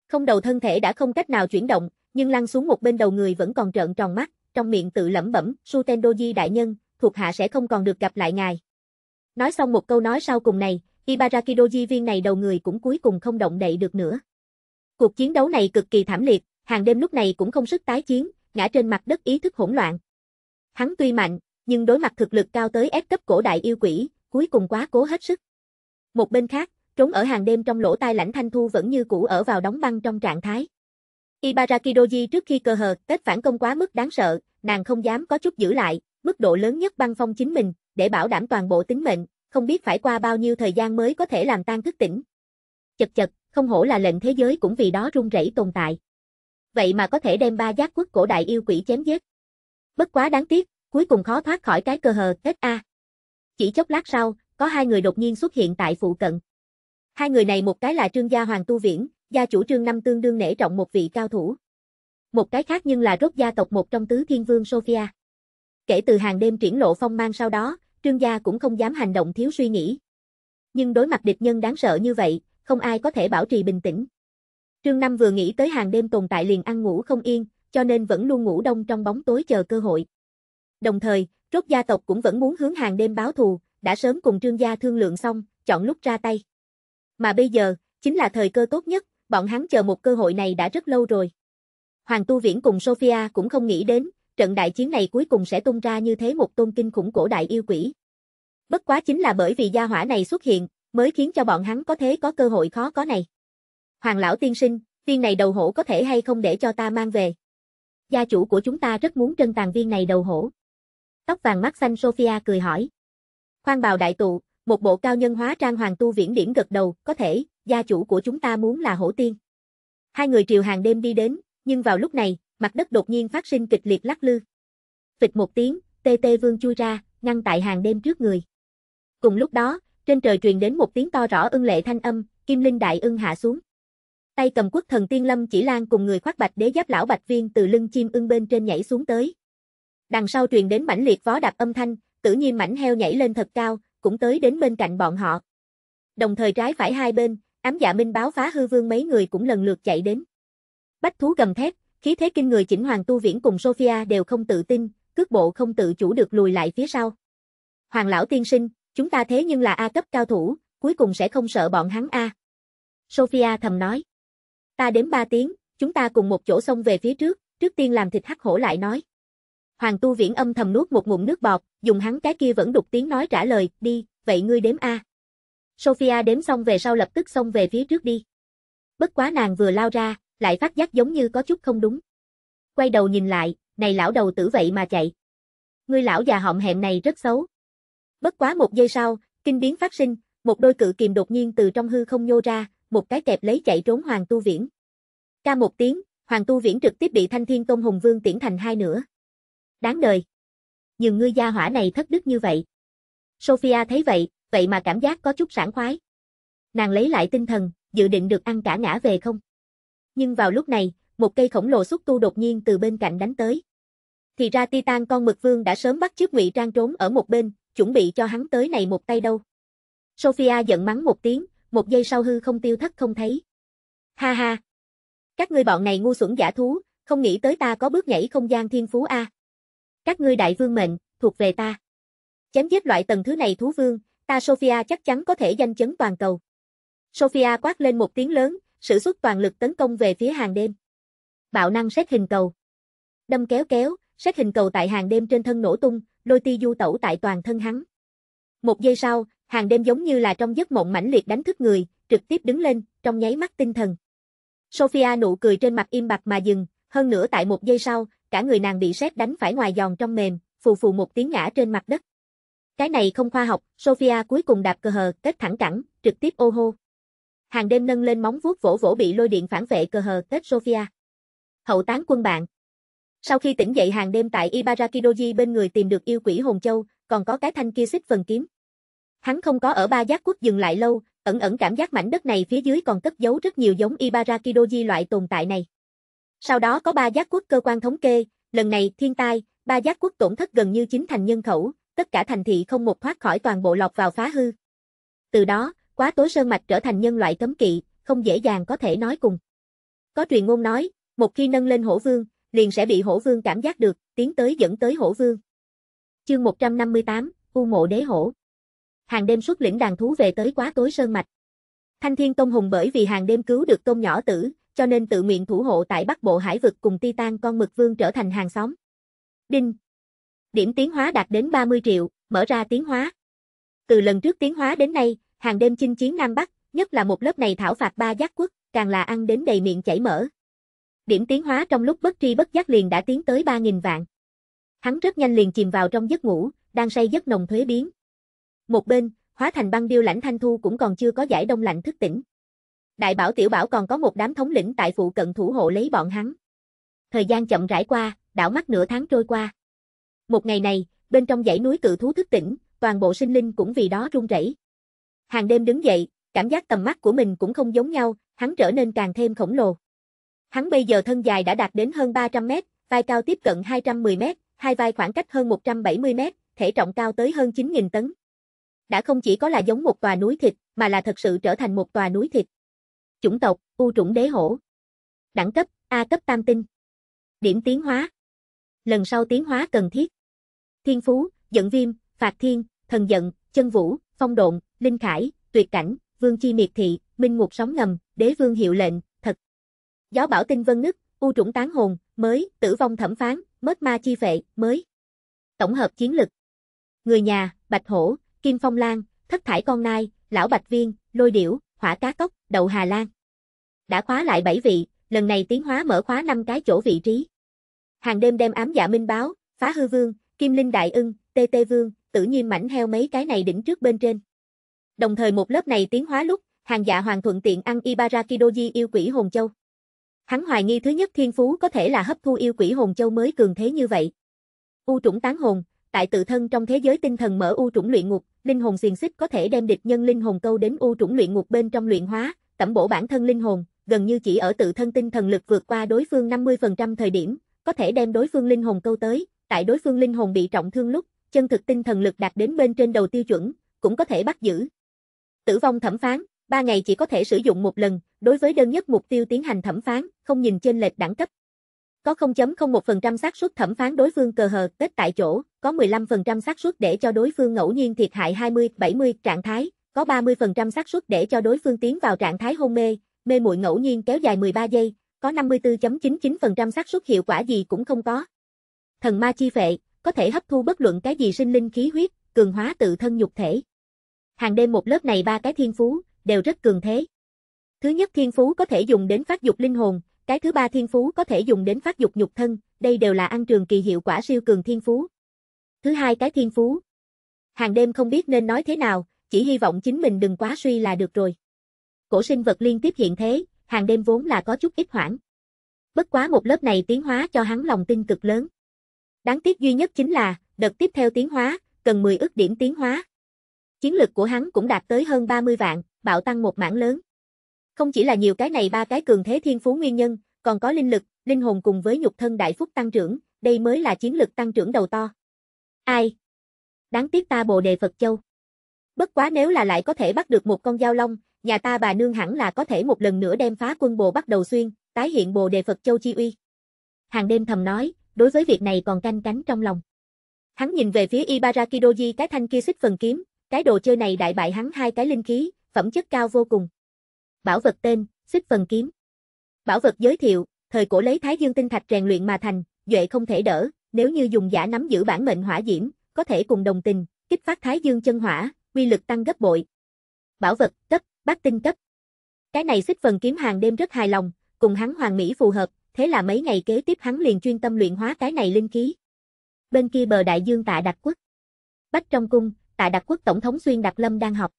Không đầu thân thể đã không cách nào chuyển động, nhưng lăn xuống một bên đầu người vẫn còn trợn tròn mắt, trong miệng tự lẩm bẩm, Sutendoji đại nhân, thuộc hạ sẽ không còn được gặp lại ngài. Nói xong một câu nói sau cùng này, Ibaraki Doji viên này đầu người cũng cuối cùng không động đậy được nữa. Cuộc chiến đấu này cực kỳ thảm liệt, hàng đêm lúc này cũng không sức tái chiến, ngã trên mặt đất ý thức hỗn loạn. Hắn tuy mạnh, nhưng đối mặt thực lực cao tới ép cấp cổ đại yêu quỷ, cuối cùng quá cố hết sức. Một bên khác, trốn ở hàng đêm trong lỗ tai lãnh thanh thu vẫn như cũ ở vào đóng băng trong trạng thái. Ibaraki Doji trước khi cơ hờ kết phản công quá mức đáng sợ, nàng không dám có chút giữ lại, mức độ lớn nhất băng phong chính mình, để bảo đảm toàn bộ tính mệnh, không biết phải qua bao nhiêu thời gian mới có thể làm tan thức tỉnh. Chật chật, không hổ là lệnh thế giới cũng vì đó rung rẩy tồn tại. Vậy mà có thể đem ba giác quốc cổ đại yêu quỷ chém giết. Bất quá đáng tiếc, cuối cùng khó thoát khỏi cái cơ hờ kết A. Chỉ chốc lát sau, có hai người đột nhiên xuất hiện tại phụ cận. Hai người này một cái là Trương Gia Hoàng Tu Viễn, gia chủ Trương Năm tương đương nể trọng một vị cao thủ. Một cái khác nhưng là rốt gia tộc một trong tứ thiên vương Sophia. Kể từ hàng đêm triển lộ phong mang sau đó, Trương gia cũng không dám hành động thiếu suy nghĩ. Nhưng đối mặt địch nhân đáng sợ như vậy, không ai có thể bảo trì bình tĩnh. Trương Năm vừa nghĩ tới hàng đêm tồn tại liền ăn ngủ không yên, cho nên vẫn luôn ngủ đông trong bóng tối chờ cơ hội. Đồng thời, rốt gia tộc cũng vẫn muốn hướng hàng đêm báo thù, đã sớm cùng Trương gia thương lượng xong, chọn lúc ra tay. Mà bây giờ, chính là thời cơ tốt nhất, bọn hắn chờ một cơ hội này đã rất lâu rồi. Hoàng Tu Viễn cùng Sophia cũng không nghĩ đến, trận đại chiến này cuối cùng sẽ tung ra như thế một tôn kinh khủng cổ đại yêu quỷ. Bất quá chính là bởi vì gia hỏa này xuất hiện, mới khiến cho bọn hắn có thế có cơ hội khó có này. Hoàng lão tiên sinh, viên này đầu hổ có thể hay không để cho ta mang về. Gia chủ của chúng ta rất muốn trân tàng viên này đầu hổ. Tóc vàng mắt xanh Sophia cười hỏi. Khoan bào đại tụ, một bộ cao nhân hóa trang hoàng tu viễn điểm gật đầu, có thể, gia chủ của chúng ta muốn là hổ tiên. Hai người triều hàng đêm đi đến, nhưng vào lúc này, mặt đất đột nhiên phát sinh kịch liệt lắc lư. Phịch một tiếng, tê tê vương chui ra, ngăn tại hàng đêm trước người. Cùng lúc đó, trên trời truyền đến một tiếng to rõ ưng lệ thanh âm, kim linh đại ưng hạ xuống. Tay cầm quốc thần tiên lâm chỉ lan cùng người khoác bạch đế giáp lão bạch viên từ lưng chim ưng bên trên nhảy xuống tới. Đằng sau truyền đến mảnh liệt vó đạp âm thanh, tự nhiên mảnh heo nhảy lên thật cao, cũng tới đến bên cạnh bọn họ. Đồng thời trái phải hai bên, Ám dạ minh báo phá hư vương mấy người cũng lần lượt chạy đến. Bách thú gầm thét, khí thế kinh người chỉnh hoàng tu viễn cùng Sophia đều không tự tin, cước bộ không tự chủ được lùi lại phía sau. Hoàng lão tiên sinh, chúng ta thế nhưng là A cấp cao thủ, cuối cùng sẽ không sợ bọn hắn A. Sophia thầm nói. Ta đếm ba tiếng, chúng ta cùng một chỗ xông về phía trước, trước tiên làm thịt hắc hổ lại nói. Hoàng tu viễn âm thầm nuốt một ngụm nước bọt, dùng hắn cái kia vẫn đục tiếng nói trả lời, đi, vậy ngươi đếm A. Sophia đếm xong về sau lập tức xông về phía trước đi. Bất quá nàng vừa lao ra, lại phát giác giống như có chút không đúng. Quay đầu nhìn lại, này lão đầu tử vậy mà chạy. Ngươi lão già họng hẹm này rất xấu. Bất quá một giây sau, kinh biến phát sinh, một đôi cự kiềm đột nhiên từ trong hư không nhô ra, một cái kẹp lấy chạy trốn Hoàng Tu Viễn. Ca một tiếng, Hoàng Tu Viễn trực tiếp bị Thanh Thiên Tông Hùng Vương tiễn thành hai nửa. Đáng đời. Nhưng ngươi gia hỏa này thất đức như vậy. Sophia thấy vậy, vậy mà cảm giác có chút sảng khoái. Nàng lấy lại tinh thần, dự định được ăn cả ngã về không. Nhưng vào lúc này, một cây khổng lồ xuất tu đột nhiên từ bên cạnh đánh tới. Thì ra Titan con mực vương đã sớm bắt chiếc ngụy trang trốn ở một bên, chuẩn bị cho hắn tới này một tay đâu. Sophia giận mắng một tiếng, một giây sau hư không tiêu thất không thấy. Ha ha! Các ngươi bọn này ngu xuẩn giả thú, không nghĩ tới ta có bước nhảy không gian thiên phú a. Các ngươi đại vương mệnh, thuộc về ta. Chém giết loại tầng thứ này thú vương, Ta Sophia chắc chắn có thể danh chấn toàn cầu. Sophia quát lên một tiếng lớn, sử xuất toàn lực tấn công về phía hàng đêm. Bạo năng xét hình cầu. Đâm kéo kéo, xét hình cầu tại hàng đêm trên thân nổ tung, lôi ti du tẩu tại toàn thân hắn. Một giây sau, hàng đêm giống như là trong giấc mộng mãnh liệt đánh thức người, trực tiếp đứng lên, trong nháy mắt tinh thần. Sophia nụ cười trên mặt im bặt mà dừng, hơn nữa tại một giây sau, cả người nàng bị sét đánh phải ngoài giòn trong mềm, phù phù một tiếng ngã trên mặt đất. Cái này không khoa học, Sophia cuối cùng đạp cơ hờ, kết thẳng cẳng, trực tiếp ô hô. Hàng đêm nâng lên móng vuốt vỗ vỗ bị lôi điện phản vệ cơ hờ, kết Sophia. Hậu tán quân bạn. Sau khi tỉnh dậy hàng đêm tại Ibaraki Doji bên người tìm được yêu quỷ Hồn Châu, còn có cái thanh kia xích phần kiếm. Hắn không có ở ba giác quốc dừng lại lâu, ẩn ẩn cảm giác mảnh đất này phía dưới còn cất giấu rất nhiều giống Ibaraki Doji loại tồn tại này. Sau đó có ba giác quốc cơ quan thống kê, lần này thiên tai, ba giác quốc tổn thất gần như chính thành nhân khẩu, tất cả thành thị không một thoát khỏi toàn bộ lọt vào phá hư. Từ đó, quá tối sơn mạch trở thành nhân loại cấm kỵ, không dễ dàng có thể nói cùng. Có truyền ngôn nói, một khi nâng lên hổ vương, liền sẽ bị hổ vương cảm giác được, tiến tới dẫn tới hổ vương. Chương 158, U mộ đế hổ. Hàng đêm xuất lĩnh đàn thú về tới quá tối sơn mạch. Thanh Thiên Tông hùng bởi vì hàng đêm cứu được tôn nhỏ tử, cho nên tự nguyện thủ hộ tại Bắc Bộ Hải vực cùng ti tan con mực vương trở thành hàng xóm. Đinh, Điểm tiến hóa đạt đến 30 triệu, mở ra tiến hóa. Từ lần trước tiến hóa đến nay, hàng đêm chinh chiến Nam Bắc, nhất là một lớp này thảo phạt ba giác quốc, càng là ăn đến đầy miệng chảy mỡ. Điểm tiến hóa trong lúc bất tri bất giác liền đã tiến tới 3.000 vạn. Hắn rất nhanh liền chìm vào trong giấc ngủ, đang say giấc nồng thuế biến. Một bên, hóa thành băng điêu lãnh thanh thu cũng còn chưa có giải đông lạnh thức tỉnh. Đại bảo tiểu bảo còn có một đám thống lĩnh tại phụ cận thủ hộ lấy bọn hắn. Thời gian chậm rãi qua, đảo mắt nửa tháng trôi qua. Một ngày này, bên trong dãy núi cự thú thức tỉnh, toàn bộ sinh linh cũng vì đó run rẩy. Hàng đêm đứng dậy, cảm giác tầm mắt của mình cũng không giống nhau, hắn trở nên càng thêm khổng lồ. Hắn bây giờ thân dài đã đạt đến hơn 300 mét, vai cao tiếp cận 210 mét, hai vai khoảng cách hơn 170 mét, thể trọng cao tới hơn 9.000 tấn. Đã không chỉ có là giống một tòa núi thịt, mà là thật sự trở thành một tòa núi thịt. Chủng tộc, U trũng đế hổ. Đẳng cấp, A cấp tam tinh. Điểm tiến hóa. Lần sau tiến hóa cần thiết thiên phú, dẫn viêm, phạt thiên, thần giận, chân vũ, phong độn, linh khải, tuyệt cảnh, vương chi miệt thị, minh ngục sóng ngầm, đế vương hiệu lệnh, thật. Gió bảo tinh vân nứt, u trũng tán hồn, mới, tử vong thẩm phán, mất ma chi phệ, mới. Tổng hợp chiến lực. Người nhà, bạch hổ, kim phong lan, thất thải con nai, lão bạch viên, lôi điểu, hỏa cá cốc, đậu hà lan. Đã khóa lại bảy vị, lần này tiến hóa mở khóa năm cái chỗ vị trí. Hàng đêm đem ám dạ minh báo, phá hư vương, Kim Linh Đại ưng, Tê Tê Vương, tự nhiên mảnh heo mấy cái này đỉnh trước bên trên. Đồng thời một lớp này tiến hóa lúc, hàng dạ hoàng thuận tiện ăn Ibarakidoji yêu quỷ hồn châu. Hắn hoài nghi thứ nhất thiên phú có thể là hấp thu yêu quỷ hồn châu mới cường thế như vậy. U trũng tán hồn, tại tự thân trong thế giới tinh thần mở u trũng luyện ngục, linh hồn xiềng xích có thể đem địch nhân linh hồn câu đến u trũng luyện ngục bên trong luyện hóa, tẩm bổ bản thân linh hồn, gần như chỉ ở tự thân tinh thần lực vượt qua đối phương 50% thời điểm, có thể đem đối phương linh hồn câu tới, tại đối phương linh hồn bị trọng thương lúc, chân thực tinh thần lực đạt đến bên trên đầu tiêu chuẩn, cũng có thể bắt giữ. Tử vong thẩm phán, 3 ngày chỉ có thể sử dụng một lần, đối với đơn nhất mục tiêu tiến hành thẩm phán, không nhìn trên lệch đẳng cấp. Có 0.01% xác suất thẩm phán đối phương cờ hờ kết tại chỗ, có 15% xác suất để cho đối phương ngẫu nhiên thiệt hại 20-70 trạng thái, có 30% xác suất để cho đối phương tiến vào trạng thái hôn mê, mê muội ngẫu nhiên kéo dài 13 giây, có 54.99% xác suất hiệu quả gì cũng không có thần ma chi vệ, có thể hấp thu bất luận cái gì sinh linh khí huyết, cường hóa tự thân nhục thể. Hàng đêm một lớp này ba cái thiên phú, đều rất cường thế. Thứ nhất thiên phú có thể dùng đến phát dục linh hồn, cái thứ ba thiên phú có thể dùng đến phát dục nhục thân, đây đều là ăn trường kỳ hiệu quả siêu cường thiên phú. Thứ hai cái thiên phú. Hàng đêm không biết nên nói thế nào, chỉ hy vọng chính mình đừng quá suy là được rồi. Cổ sinh vật liên tiếp hiện thế, hàng đêm vốn là có chút ít hoảng. Bất quá một lớp này tiến hóa cho hắn lòng tin cực lớn. Đáng tiếc duy nhất chính là, đợt tiếp theo tiến hóa, cần 10 ức điểm tiến hóa. Chiến lực của hắn cũng đạt tới hơn 30 vạn, bạo tăng một mảng lớn. Không chỉ là nhiều cái này ba cái cường thế thiên phú nguyên nhân, còn có linh lực, linh hồn cùng với nhục thân đại phúc tăng trưởng, đây mới là chiến lực tăng trưởng đầu to. Ai? Đáng tiếc ta bồ đề Phật Châu. Bất quá nếu là lại có thể bắt được một con dao long, nhà ta bà nương hẳn là có thể một lần nữa đem phá quân bồ bắt đầu xuyên, tái hiện bồ đề Phật Châu chi uy. Hàng đêm thầm nói, đối với việc này còn canh cánh trong lòng. Hắn nhìn về phía Ibaraki Doji cái thanh kia xích phần kiếm, cái đồ chơi này đại bại hắn hai cái linh khí, phẩm chất cao vô cùng. Bảo vật tên, xích phần kiếm. Bảo vật giới thiệu, thời cổ lấy thái dương tinh thạch rèn luyện mà thành, duệ không thể đỡ, nếu như dùng giả nắm giữ bản mệnh hỏa diễm, có thể cùng đồng tình, kích phát thái dương chân hỏa, quy lực tăng gấp bội. Bảo vật, cấp, bát tinh cấp. Cái này xích phần kiếm hàng đêm rất hài lòng, cùng hắn hoàng mỹ phù hợp, thế là mấy ngày kế tiếp hắn liền chuyên tâm luyện hóa cái này linh khí. Bên kia bờ đại dương tạ đặc quốc. Bách trong cung, tạ đặc quốc tổng thống xuyên đặc lâm đang học.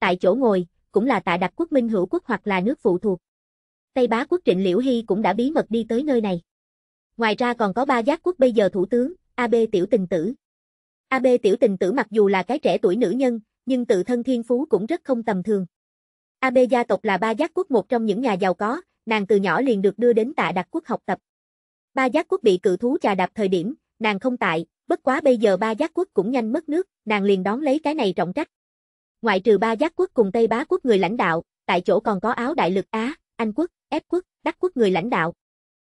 Tại chỗ ngồi, cũng là tạ đặc quốc minh hữu quốc hoặc là nước phụ thuộc. Tây bá quốc trịnh liễu hy cũng đã bí mật đi tới nơi này. Ngoài ra còn có ba giác quốc bây giờ thủ tướng, AB tiểu tình tử. AB tiểu tình tử mặc dù là cái trẻ tuổi nữ nhân, nhưng tự thân thiên phú cũng rất không tầm thường. AB gia tộc là ba giác quốc một trong những nhà giàu có, nàng từ nhỏ liền được đưa đến tạ đặc quốc học tập. Ba giác quốc bị cự thú trà đạp thời điểm, nàng không tại, bất quá bây giờ ba giác quốc cũng nhanh mất nước, nàng liền đón lấy cái này trọng trách. Ngoại trừ ba giác quốc cùng Tây Bá quốc người lãnh đạo, tại chỗ còn có áo đại lực Á, Anh quốc, Ép quốc, Đắc quốc người lãnh đạo.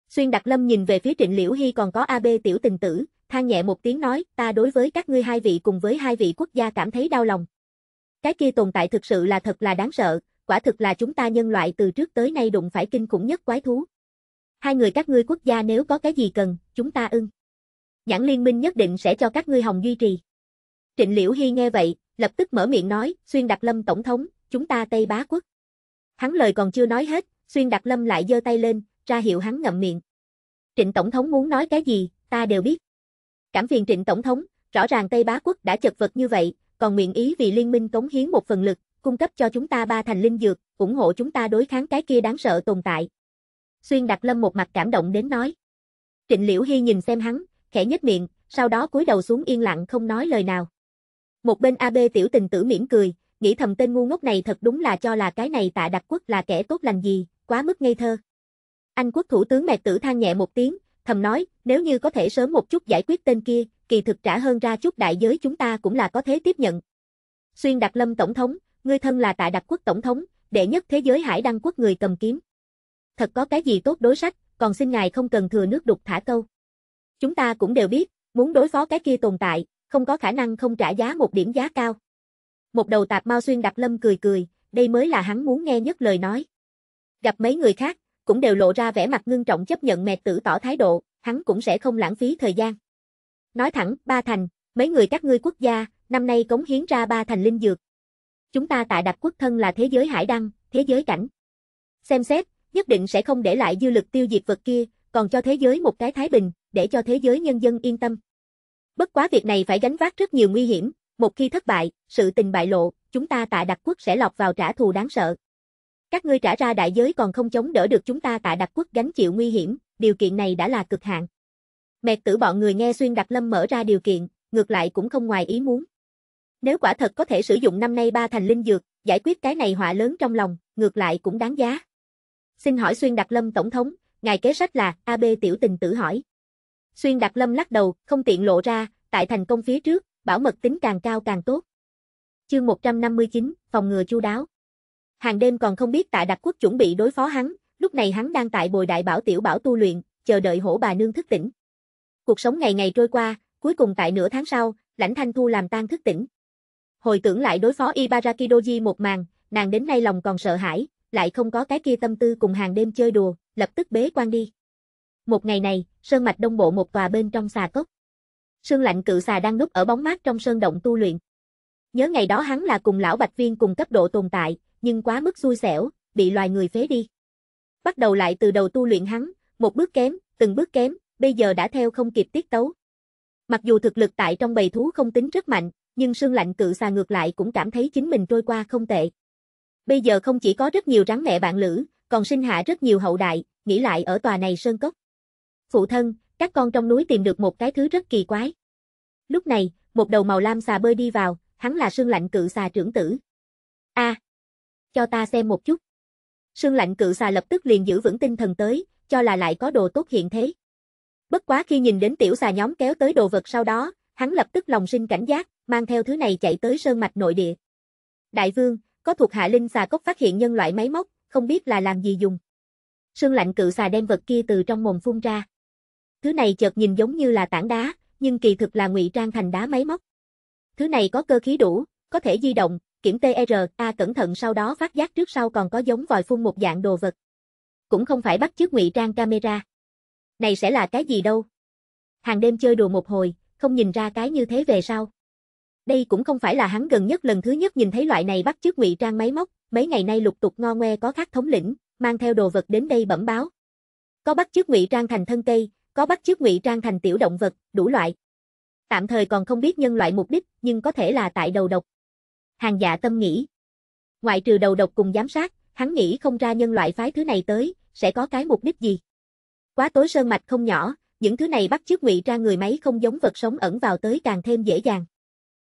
Xuyên Đặc Lâm nhìn về phía Trịnh Liễu Hy còn có AB tiểu tình tử, than nhẹ một tiếng nói, ta đối với các ngươi hai vị cùng với hai vị quốc gia cảm thấy đau lòng. Cái kia tồn tại thực sự là thật là đáng sợ, quả thực là chúng ta nhân loại từ trước tới nay đụng phải kinh khủng nhất quái thú. Hai người các ngươi quốc gia nếu có cái gì cần, chúng ta ưng. Nhãn liên minh nhất định sẽ cho các ngươi hồng duy trì. Trịnh Liễu Hy nghe vậy, lập tức mở miệng nói, xuyên đặc lâm tổng thống, chúng ta Tây Bá Quốc. Hắn lời còn chưa nói hết, xuyên đặc lâm lại giơ tay lên, ra hiệu hắn ngậm miệng. Trịnh Tổng thống muốn nói cái gì, ta đều biết. Cảm phiền Trịnh Tổng thống, rõ ràng Tây Bá Quốc đã chật vật như vậy, còn miệng ý vì liên minh cống hiến một phần lực, cung cấp cho chúng ta ba thành linh dược, ủng hộ chúng ta đối kháng cái kia đáng sợ tồn tại. Xuyên Đặc Lâm một mặt cảm động đến nói. Trịnh Liễu Hy nhìn xem hắn, khẽ nhếch miệng, sau đó cúi đầu xuống yên lặng không nói lời nào. Một bên AB tiểu tình tử mỉm cười, nghĩ thầm tên ngu ngốc này thật đúng là cho là cái này tạ đặc quốc là kẻ tốt lành gì, quá mức ngây thơ. Anh quốc thủ tướng mẹt tử than nhẹ một tiếng, thầm nói, nếu như có thể sớm một chút giải quyết tên kia, kỳ thực trả hơn ra chút đại giới chúng ta cũng là có thế tiếp nhận. Xuyên Đặc Lâm Tổng thống, ngươi thân là tại đặc quốc tổng thống, đệ nhất thế giới hải đăng quốc người cầm kiếm. Thật có cái gì tốt đối sách, còn xin ngài không cần thừa nước đục thả câu. Chúng ta cũng đều biết, muốn đối phó cái kia tồn tại, không có khả năng không trả giá một điểm giá cao. Một đầu tạp Mao Xuyên Đạp Lâm cười cười, đây mới là hắn muốn nghe nhất lời nói. Gặp mấy người khác, cũng đều lộ ra vẻ mặt ngưng trọng chấp nhận mẹ tử tỏ thái độ, hắn cũng sẽ không lãng phí thời gian. Nói thẳng, ba thành, mấy người các ngươi quốc gia, năm nay cống hiến ra ba thành linh dược, chúng ta tại đặt quốc thân là thế giới hải đăng, thế giới cảnh. Xem xét, nhất định sẽ không để lại dư lực tiêu diệt vật kia, còn cho thế giới một cái thái bình, để cho thế giới nhân dân yên tâm. Bất quá việc này phải gánh vác rất nhiều nguy hiểm, một khi thất bại, sự tình bại lộ, chúng ta tại đặc quốc sẽ lọt vào trả thù đáng sợ. Các ngươi trả ra đại giới còn không chống đỡ được chúng ta tại đặc quốc gánh chịu nguy hiểm, điều kiện này đã là cực hạn. Mẹt tử bọn người nghe xuyên đặc lâm mở ra điều kiện, ngược lại cũng không ngoài ý muốn. Nếu quả thật có thể sử dụng năm nay ba thành linh dược, giải quyết cái này họa lớn trong lòng, ngược lại cũng đáng giá. Xin hỏi Xuyên Đặc Lâm Tổng thống, ngài kế sách là, AB tiểu tình tử hỏi. Xuyên Đặc Lâm lắc đầu, không tiện lộ ra, tại thành công phía trước, bảo mật tính càng cao càng tốt. Chương 159, phòng ngừa chu đáo. Hàng đêm còn không biết tại đặc quốc chuẩn bị đối phó hắn, lúc này hắn đang tại bồi đại bảo tiểu bảo tu luyện, chờ đợi hổ bà nương thức tỉnh. Cuộc sống ngày ngày trôi qua, cuối cùng tại nửa tháng sau, lãnh thanh thu làm tan thức tỉnh. Hồi tưởng lại đối phó Ibaraki Doji một màn, nàng đến nay lòng còn sợ hãi, lại không có cái kia tâm tư cùng hàng đêm chơi đùa, lập tức bế quan đi. Một ngày này, sơn mạch đông bộ một tòa bên trong xà cốc. Sương lạnh cự xà đang núp ở bóng mát trong sơn động tu luyện. Nhớ ngày đó hắn là cùng lão Bạch Viên cùng cấp độ tồn tại, nhưng quá mức xui xẻo, bị loài người phế đi. Bắt đầu lại từ đầu tu luyện hắn, một bước kém, từng bước kém, bây giờ đã theo không kịp tiết tấu. Mặc dù thực lực tại trong bầy thú không tính rất mạnh, nhưng sương lạnh cự xà ngược lại cũng cảm thấy chính mình trôi qua không tệ. Bây giờ không chỉ có rất nhiều rắn mẹ bạn lữ, còn sinh hạ rất nhiều hậu đại, nghĩ lại ở tòa này sơn cốc. Phụ thân, các con trong núi tìm được một cái thứ rất kỳ quái. Lúc này, một đầu màu lam xà bơi đi vào, hắn là sương lạnh cự xà trưởng tử. A, à, cho ta xem một chút. Sương lạnh cự xà lập tức liền giữ vững tinh thần tới, cho là lại có đồ tốt hiện thế. Bất quá khi nhìn đến tiểu xà nhóm kéo tới đồ vật sau đó, hắn lập tức lòng sinh cảnh giác, mang theo thứ này chạy tới sơn mạch nội địa. Đại vương, có thuộc hạ linh xà cốc phát hiện nhân loại máy móc, không biết là làm gì dùng. Sương lạnh cự xà đem vật kia từ trong mồm phun ra. Thứ này chợt nhìn giống như là tảng đá, nhưng kỳ thực là ngụy trang thành đá máy móc. Thứ này có cơ khí đủ, có thể di động, kiểm e a cẩn thận sau đó phát giác trước sau còn có giống vòi phun một dạng đồ vật. Cũng không phải bắt chước ngụy trang camera. Này sẽ là cái gì đâu? Hàng đêm chơi đùa một hồi, không nhìn ra cái như thế về sau. Đây cũng không phải là hắn gần nhất lần thứ nhất nhìn thấy loại này bắt chước ngụy trang máy móc, mấy ngày nay lục tục ngo ngoe có khác thống lĩnh, mang theo đồ vật đến đây bẩm báo. Có bắt chước ngụy trang thành thân cây, có bắt chước ngụy trang thành tiểu động vật, đủ loại. Tạm thời còn không biết nhân loại mục đích, nhưng có thể là tại đầu độc. Hàng dạ tâm nghĩ. Ngoại trừ đầu độc cùng giám sát, hắn nghĩ không ra nhân loại phái thứ này tới, sẽ có cái mục đích gì. Quá tối sơn mạch không nhỏ, những thứ này bắt chước ngụy trang người máy không giống vật sống ẩn vào tới càng thêm dễ dàng.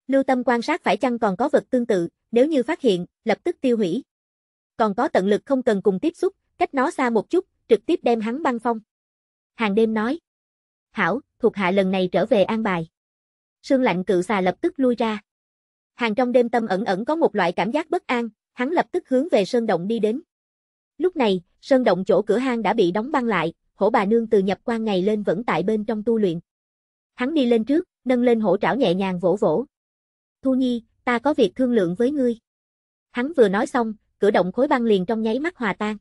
Lưu tâm quan sát phải chăng còn có vật tương tự, nếu như phát hiện, lập tức tiêu hủy. Còn có tận lực không cần cùng tiếp xúc, cách nó xa một chút, trực tiếp đem hắn băng phong. Hàng đêm nói. Hảo, thuộc hạ lần này trở về an bài. Sương lạnh cự xà lập tức lui ra. Hàng trong đêm tâm ẩn ẩn có một loại cảm giác bất an, hắn lập tức hướng về sơn động đi đến. Lúc này, sơn động chỗ cửa hang đã bị đóng băng lại, hổ bà nương từ nhập quan ngày lên vẫn tại bên trong tu luyện. Hắn đi lên trước, nâng lên hổ trảo nhẹ nhàng vỗ vỗ. Thu Nhi, ta có việc thương lượng với ngươi. Hắn vừa nói xong, cửa động khối băng liền trong nháy mắt hòa tan.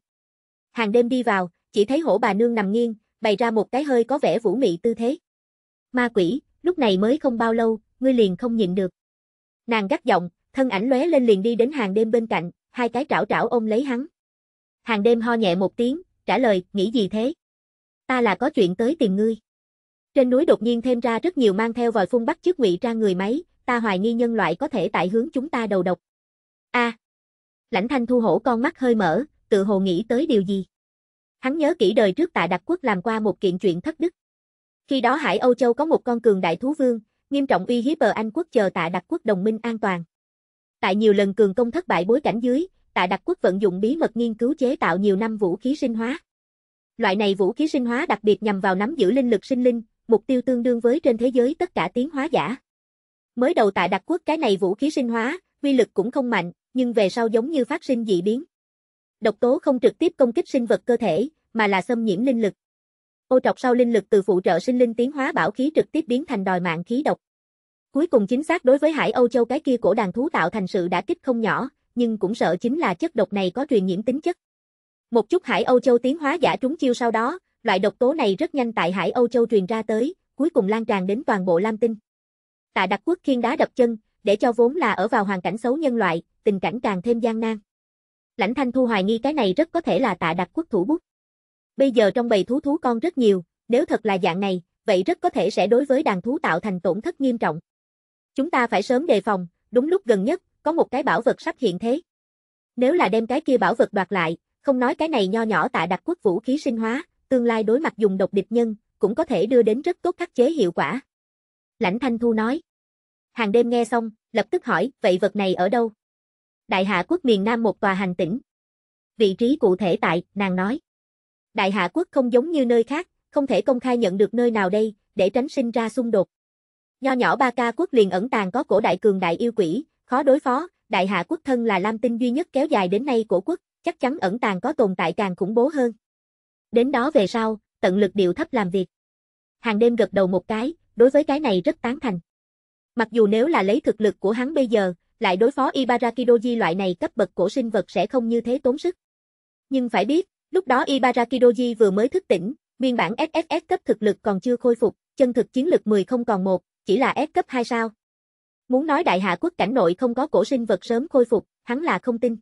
Hàng đêm đi vào, chỉ thấy hổ bà nương nằm nghiêng, bày ra một cái hơi có vẻ vũ mị tư thế. Ma quỷ, lúc này mới không bao lâu, ngươi liền không nhịn được. Nàng gắt giọng, thân ảnh lóe lên liền đi đến hàng đêm bên cạnh, hai cái trảo trảo ôm lấy hắn. Hàng đêm ho nhẹ một tiếng, trả lời, nghĩ gì thế? Ta là có chuyện tới tìm ngươi. Trên núi đột nhiên thêm ra rất nhiều mang theo vòi phun bắt chước ngụy ra người máy, ta hoài nghi nhân loại có thể tại hướng chúng ta đầu độc. A. À, lãnh thanh thu hổ con mắt hơi mở, tự hồ nghĩ tới điều gì. Hắn nhớ kỹ đời trước tại đặc quốc làm qua một kiện chuyện thất đức. Khi đó Hải Âu Châu có một con cường đại thú vương, nghiêm trọng uy hiếp bờ Anh quốc chờ Tạ đặc quốc đồng minh an toàn. Tại nhiều lần cường công thất bại bối cảnh dưới, Tạ đặc quốc vận dụng bí mật nghiên cứu chế tạo nhiều năm vũ khí sinh hóa. Loại này vũ khí sinh hóa đặc biệt nhằm vào nắm giữ linh lực sinh linh, mục tiêu tương đương với trên thế giới tất cả tiến hóa giả. Mới đầu tại đặc quốc cái này vũ khí sinh hóa, quy lực cũng không mạnh, nhưng về sau giống như phát sinh dị biến. Độc tố không trực tiếp công kích sinh vật cơ thể, mà là xâm nhiễm linh lực. Ô trọc sau linh lực từ phụ trợ sinh linh tiến hóa bảo khí trực tiếp biến thành đòi mạng khí độc. Cuối cùng chính xác đối với hải Âu Châu cái kia cổ đàn thú tạo thành sự đã kích không nhỏ, nhưng cũng sợ chính là chất độc này có truyền nhiễm tính chất. Một chút hải Âu Châu tiến hóa giả trúng chiêu sau đó, loại độc tố này rất nhanh tại hải Âu Châu truyền ra tới, cuối cùng lan tràn đến toàn bộ Lam Tinh. Tạ Đặc Quốc khiên đá đập chân, để cho vốn là ở vào hoàn cảnh xấu nhân loại, tình cảnh càng thêm gian nan. Lãnh Thanh Thu hoài nghi cái này rất có thể là Tạ Đặc Quốc thủ bút. Bây giờ trong bầy thú thú con rất nhiều, nếu thật là dạng này, vậy rất có thể sẽ đối với đàn thú tạo thành tổn thất nghiêm trọng. Chúng ta phải sớm đề phòng, đúng lúc gần nhất, có một cái bảo vật sắp hiện thế. Nếu là đem cái kia bảo vật đoạt lại, không nói cái này nho nhỏ Tạ Đặc Quốc vũ khí sinh hóa, tương lai đối mặt dùng độc địch nhân, cũng có thể đưa đến rất tốt khắc chế hiệu quả. Lãnh Thanh Thu nói. Hàng đêm nghe xong, lập tức hỏi, vậy vật này ở đâu? Đại Hạ quốc miền Nam một tòa hành tỉnh. Vị trí cụ thể tại, nàng nói. Đại Hạ quốc không giống như nơi khác, không thể công khai nhận được nơi nào đây, để tránh sinh ra xung đột. Nho nhỏ ba ca quốc liền ẩn tàng có cổ đại cường đại yêu quỷ, khó đối phó, Đại Hạ quốc thân là Lam Tinh duy nhất kéo dài đến nay của quốc, chắc chắn ẩn tàng có tồn tại càng khủng bố hơn. Đến đó về sau, tận lực điều thấp làm việc. Hàng đêm gật đầu một cái, đối với cái này rất tán thành. Mặc dù nếu là lấy thực lực của hắn bây giờ, lại đối phó Ibaraki Doji loại này cấp bậc cổ sinh vật sẽ không như thế tốn sức. Nhưng phải biết, lúc đó Ibaraki Doji vừa mới thức tỉnh, nguyên bản SSS cấp thực lực còn chưa khôi phục, chân thực chiến lực 10 không còn một, chỉ là S cấp 2 sao. Muốn nói đại hạ quốc cảnh nội không có cổ sinh vật sớm khôi phục, hắn là không tin.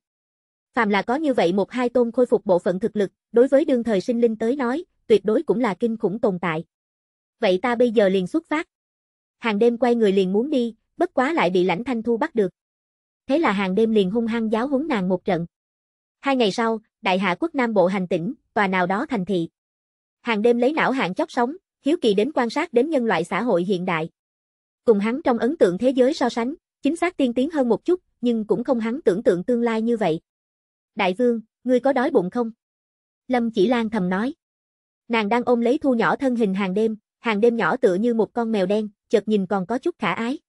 Phàm là có như vậy một hai tôn khôi phục bộ phận thực lực, đối với đương thời sinh linh tới nói, tuyệt đối cũng là kinh khủng tồn tại vậy ta bây giờ liền xuất phát. Hàng đêm quay người liền muốn đi, bất quá lại bị lãnh thanh thu bắt được. Thế là hàng đêm liền hung hăng giáo huấn nàng một trận. Hai ngày sau, đại hạ quốc Nam Bộ hành tỉnh, tòa nào đó thành thị. Hàng đêm lấy não hạng chóc sống, hiếu kỳ đến quan sát đến nhân loại xã hội hiện đại. Cùng hắn trong ấn tượng thế giới so sánh, chính xác tiên tiến hơn một chút, nhưng cũng không hắn tưởng tượng tương lai như vậy. Đại vương, ngươi có đói bụng không? Lâm chỉ lan thầm nói. Nàng đang ôm lấy thu nhỏ thân hình hàng đêm, hàng đêm nhỏ tựa như một con mèo đen, chợt nhìn còn có chút khả ái.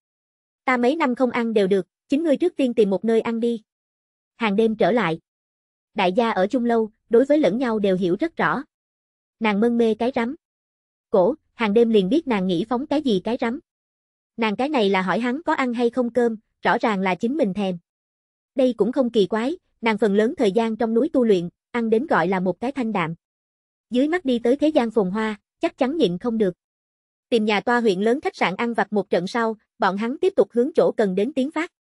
Ta mấy năm không ăn đều được, chính ngươi trước tiên tìm một nơi ăn đi. Hàng đêm trở lại. Đại gia ở chung lâu, đối với lẫn nhau đều hiểu rất rõ. Nàng mân mê cái rắm. Cổ, hàng đêm liền biết nàng nghĩ phóng cái gì cái rắm. Nàng cái này là hỏi hắn có ăn hay không cơm, rõ ràng là chính mình thèm. Đây cũng không kỳ quái, nàng phần lớn thời gian trong núi tu luyện, ăn đến gọi là một cái thanh đạm. Dưới mắt đi tới thế gian phồn hoa, chắc chắn nhịn không được tìm nhà toa huyện lớn khách sạn ăn vặt một trận sau, bọn hắn tiếp tục hướng chỗ cần đến tiến phát.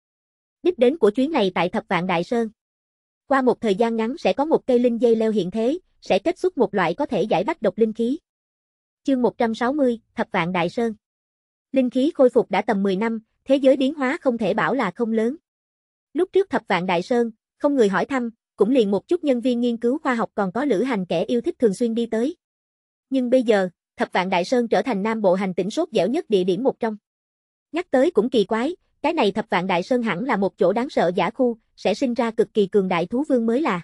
Đích đến của chuyến này tại Thập Vạn Đại Sơn. Qua một thời gian ngắn sẽ có một cây linh dây leo hiện thế, sẽ kết xuất một loại có thể giải bắt độc linh khí. Chương 160, Thập Vạn Đại Sơn. Linh khí khôi phục đã tầm 10 năm, thế giới biến hóa không thể bảo là không lớn. Lúc trước Thập Vạn Đại Sơn, không người hỏi thăm, cũng liền một chút nhân viên nghiên cứu khoa học còn có lữ hành kẻ yêu thích thường xuyên đi tới. Nhưng bây giờ, Thập Vạn Đại Sơn trở thành Nam Bộ hành tỉnh sốt dẻo nhất địa điểm một trong. Nhắc tới cũng kỳ quái, cái này Thập Vạn Đại Sơn hẳn là một chỗ đáng sợ giả khu, sẽ sinh ra cực kỳ cường đại thú vương mới là.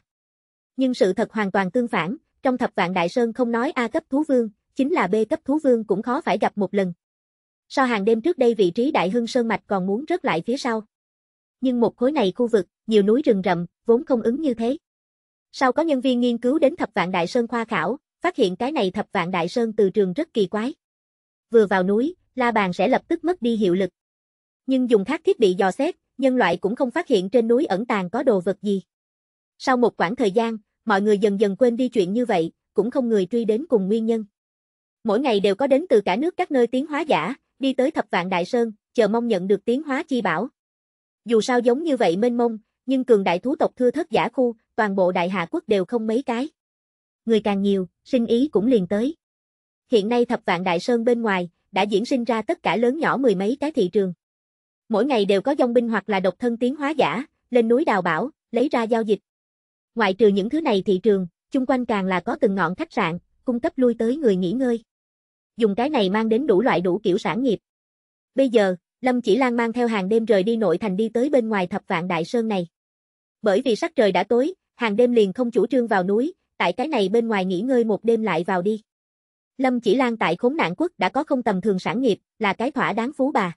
Nhưng sự thật hoàn toàn tương phản, trong Thập Vạn Đại Sơn không nói A cấp thú vương, chính là B cấp thú vương cũng khó phải gặp một lần. So hàng đêm trước đây vị trí Đại Hưng Sơn Mạch còn muốn rớt lại phía sau. Nhưng một khối này khu vực, nhiều núi rừng rậm, vốn không ứng như thế. Sau có nhân viên nghiên cứu đến Thập Vạn Đại Sơn khoa khảo, phát hiện cái này thập vạn đại sơn từ trường rất kỳ quái. Vừa vào núi, la bàn sẽ lập tức mất đi hiệu lực. Nhưng dùng khác thiết bị dò xét, nhân loại cũng không phát hiện trên núi ẩn tàng có đồ vật gì. Sau một khoảng thời gian, mọi người dần dần quên đi chuyện như vậy, cũng không người truy đến cùng nguyên nhân. Mỗi ngày đều có đến từ cả nước các nơi tiến hóa giả, đi tới thập vạn đại sơn, chờ mong nhận được tiến hóa chi bảo. Dù sao giống như vậy mênh mông, nhưng cường đại thú tộc thưa thất giả khu, toàn bộ đại hạ quốc đều không mấy cái. Người càng nhiều, sinh ý cũng liền tới. Hiện nay thập vạn đại sơn bên ngoài, đã diễn sinh ra tất cả lớn nhỏ mười mấy cái thị trường. Mỗi ngày đều có dông binh hoặc là độc thân tiến hóa giả, lên núi đào bảo, lấy ra giao dịch. Ngoại trừ những thứ này thị trường, chung quanh càng là có từng ngọn khách sạn, cung cấp lui tới người nghỉ ngơi. Dùng cái này mang đến đủ loại đủ kiểu sản nghiệp. Bây giờ, Lâm Chỉ Lan mang theo hàng đêm rời đi nội thành đi tới bên ngoài thập vạn đại sơn này. Bởi vì sắc trời đã tối, hàng đêm liền không chủ trương vào núi, tại cái này bên ngoài nghỉ ngơi một đêm lại vào đi. Lâm Chỉ Lan tại khốn nạn quốc đã có không tầm thường sản nghiệp, là cái thỏa đáng phú bà.